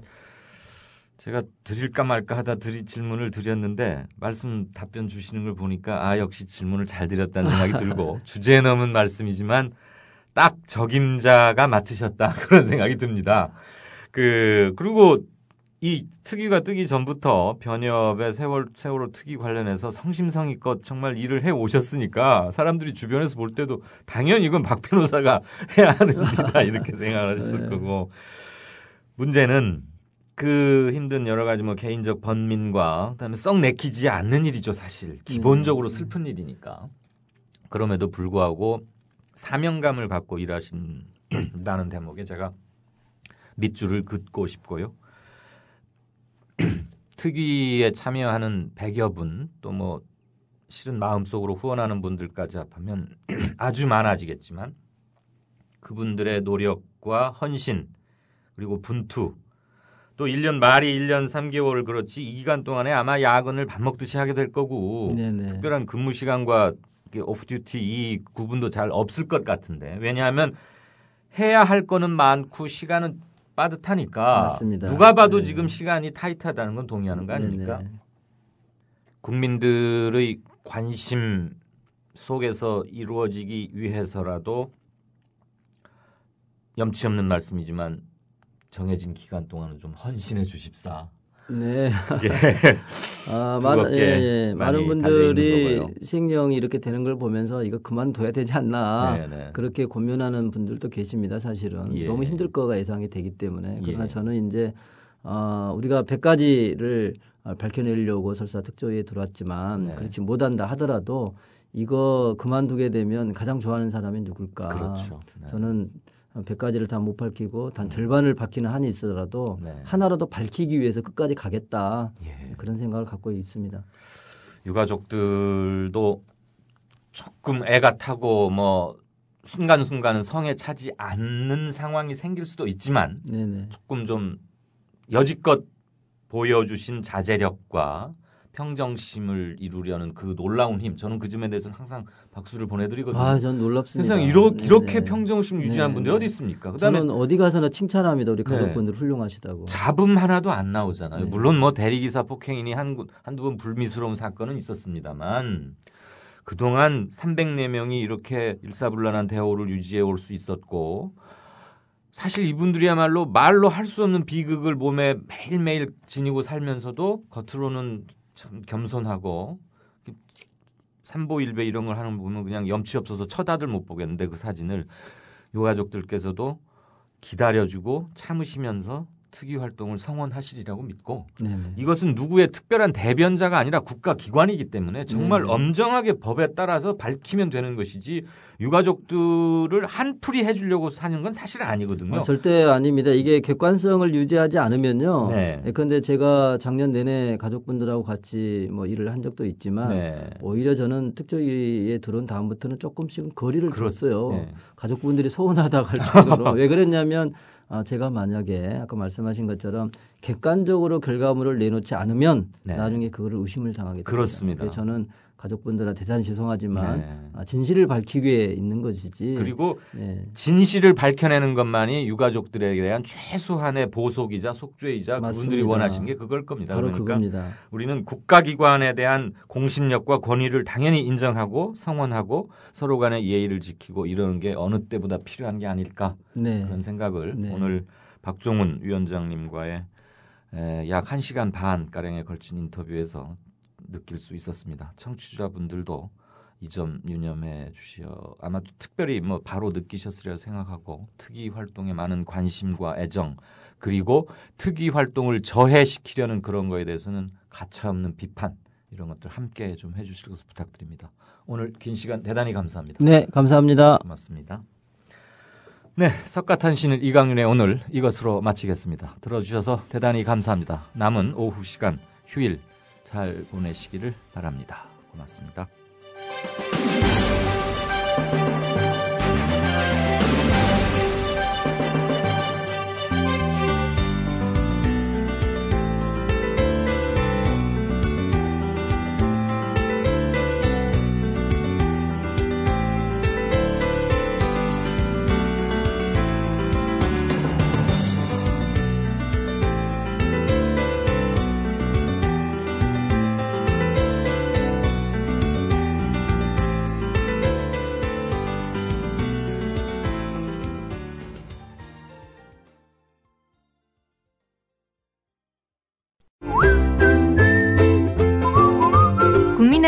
[SPEAKER 3] 제가 드릴까 말까 하다 드릴 질문을 드렸는데 말씀 답변 주시는 걸 보니까 아 역시 질문을 잘 드렸다는 생각이 들고 주제에 넘은 말씀이지만 딱 적임자가 맡으셨다 그런 생각이 듭니다. 그 그리고 이 특위가 뜨기 전부터 변협의 세월 세월호 특위 관련해서 성심성의껏 정말 일을 해 오셨으니까 사람들이 주변에서 볼 때도 당연히 이건 박 변호사가 해야 하는 일이다 이렇게 생각하셨을 네. 거고 문제는 그 힘든 여러 가지 뭐 개인적 번민과 그다음에 썩 내키지 않는 일이죠 사실 기본적으로 음. 슬픈 일이니까 그럼에도 불구하고 사명감을 갖고 일하신다는 대목에 제가 밑줄을 긋고 싶고요. 특위에 참여하는 100여 분또 뭐 실은 마음속으로 후원하는 분들까지 합하면 아주 많아지겠지만 그분들의 노력과 헌신 그리고 분투 또 1년 말이 1년 3개월 을 그렇지 이 기간 동안에 아마 야근을 밥 먹듯이 하게 될 거고 네네. 특별한 근무 시간과 오프듀티 이 구분도 잘 없을 것 같은데 왜냐하면 해야 할 거는 많고 시간은 빠듯하니까 맞습니다. 누가 봐도 네. 지금 시간이 타이트하다는 건 동의하는 거 아닙니까? 네네. 국민들의 관심 속에서 이루어지기 위해서라도 염치 없는 말씀이지만 정해진 기간 동안은 좀 헌신해 주십사.
[SPEAKER 1] 네. 예. 아, 많, 예, 예. 많은 분들이 생령이 이렇게 되는 걸 보면서 이거 그만둬야 되지 않나 네네. 네. 그렇게 고민하는 분들도 계십니다. 사실은 예. 너무 힘들 거가 예상이 되기 때문에 그러나 예. 저는 이제 어, 우리가 100가지를 밝혀내려고 설사 특조위에 들어왔지만 네. 그렇지 못한다 하더라도 이거 그만두게 되면 가장 좋아하는 사람이 누굴까? 그렇죠. 네. 저는 100가지를 다 못 밝히고 단 음. 절반을 밝히는 한이 있더라도 네. 하나라도 밝히기 위해서 끝까지 가겠다. 예. 그런 생각을 갖고 있습니다.
[SPEAKER 3] 유가족들도 조금 애가 타고 뭐 순간순간은 성에 차지 않는 상황이 생길 수도 있지만 네네. 조금 좀 여지껏 보여주신 자제력과 평정심을 이루려는 그 놀라운 힘. 저는 그 점에 대해서는 항상 박수를 보내드리거든요. 아, 전 놀랍습니다. 세상 네, 이렇게, 이렇게 네. 평정심 유지한 네, 분들 어디 있습니까? 그다음에 저는
[SPEAKER 1] 어디 가서나 칭찬합니다. 우리 가족분들 네. 훌륭하시다고.
[SPEAKER 3] 잡음 하나도 안 나오잖아요. 네. 물론 뭐 대리기사 폭행이니 한, 한두 번 불미스러운 사건은 있었습니다만 그동안 304명이 이렇게 일사불란한 대우를 유지해 올 수 있었고 사실 이분들이야말로 말로 할 수 없는 비극을 몸에 매일매일 지니고 살면서도 겉으로는 참 겸손하고 삼보일배 이런 걸 하는 거 보면 그냥 염치 없어서 쳐다들 못 보겠는데 그 사진을 요 가족들께서도 기다려주고 참으시면서 특위 활동을 성원하시리라고 믿고 네네. 이것은 누구의 특별한 대변자가 아니라 국가 기관이기 때문에 정말 네네. 음. 엄정하게 법에 따라서 밝히면 되는 것이지 유가족들을 한풀이 해주려고 사는 건 사실 아니거든요. 아,
[SPEAKER 1] 절대 아닙니다. 이게 객관성을 유지하지 않으면요. 네. 예, 그런데 제가 작년 내내 가족분들하고 같이 뭐 일을 한 적도 있지만 네. 오히려 저는 특조위에 들어온 다음부터는 조금씩은 거리를 그렇, 뒀어요. 네. 가족분들이 서운하다 할 정도로 왜 그랬냐면 아, 제가 만약에 아까 말씀하신 것처럼 객관적으로 결과물을 내놓지 않으면 네. 나중에 그거를 의심을 당하게 됩니다. 그렇습니다. 저는 가족분들한테 대단히 죄송하지만 네. 아, 진실을 밝히기 위해 있는 것이지. 그리고 네.
[SPEAKER 3] 진실을 밝혀내는 것만이 유가족들에 대한 최소한의 보석이자 속죄이자 맞습니다. 그분들이 원하시는 게 그걸 겁니다. 바로 그러니까 그겁니다. 우리는 국가기관에 대한 공신력과 권위를 당연히 인정하고 성원하고 서로 간의 예의를 지키고 이러는 게 어느 때보다 필요한 게 아닐까 네. 그런 생각을 네. 오늘 박종훈 위원장님과의 약 1시간 반 가량에 걸친 인터뷰에서 느낄 수 있었습니다. 청취자분들도 이 점 유념해 주시어 아마 특별히 뭐 바로 느끼셨으리라 생각하고 특이 활동에 많은 관심과 애정 그리고 특이 활동을 저해시키려는 그런 거에 대해서는 가차없는 비판 이런 것들 함께 좀 해주실 것을 부탁드립니다. 오늘 긴 시간 대단히 감사합니다. 네,
[SPEAKER 1] 감사합니다. 고맙습니다.
[SPEAKER 3] 네, 석가탄신일 이강윤의 오늘 이것으로 마치겠습니다. 들어주셔서 대단히 감사합니다. 남은 오후 시간 휴일 잘 보내시기를 바랍니다. 고맙습니다.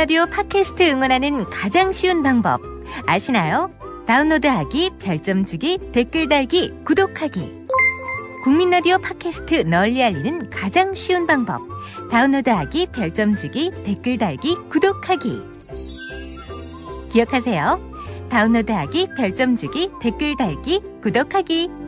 [SPEAKER 1] 라디오 팟캐스트 응원하는
[SPEAKER 3] 가장 쉬운 방법 아시나요? 다운로드하기, 별점 주기, 댓글 달기, 구독하기. 국민 라디오 팟캐스트 널리 알리는 가장 쉬운 방법
[SPEAKER 2] 다운로드하기, 별점 주기, 댓글 달기, 구독하기. 기억하세요. 다운로드하기, 별점 주기, 댓글 달기, 구독하기.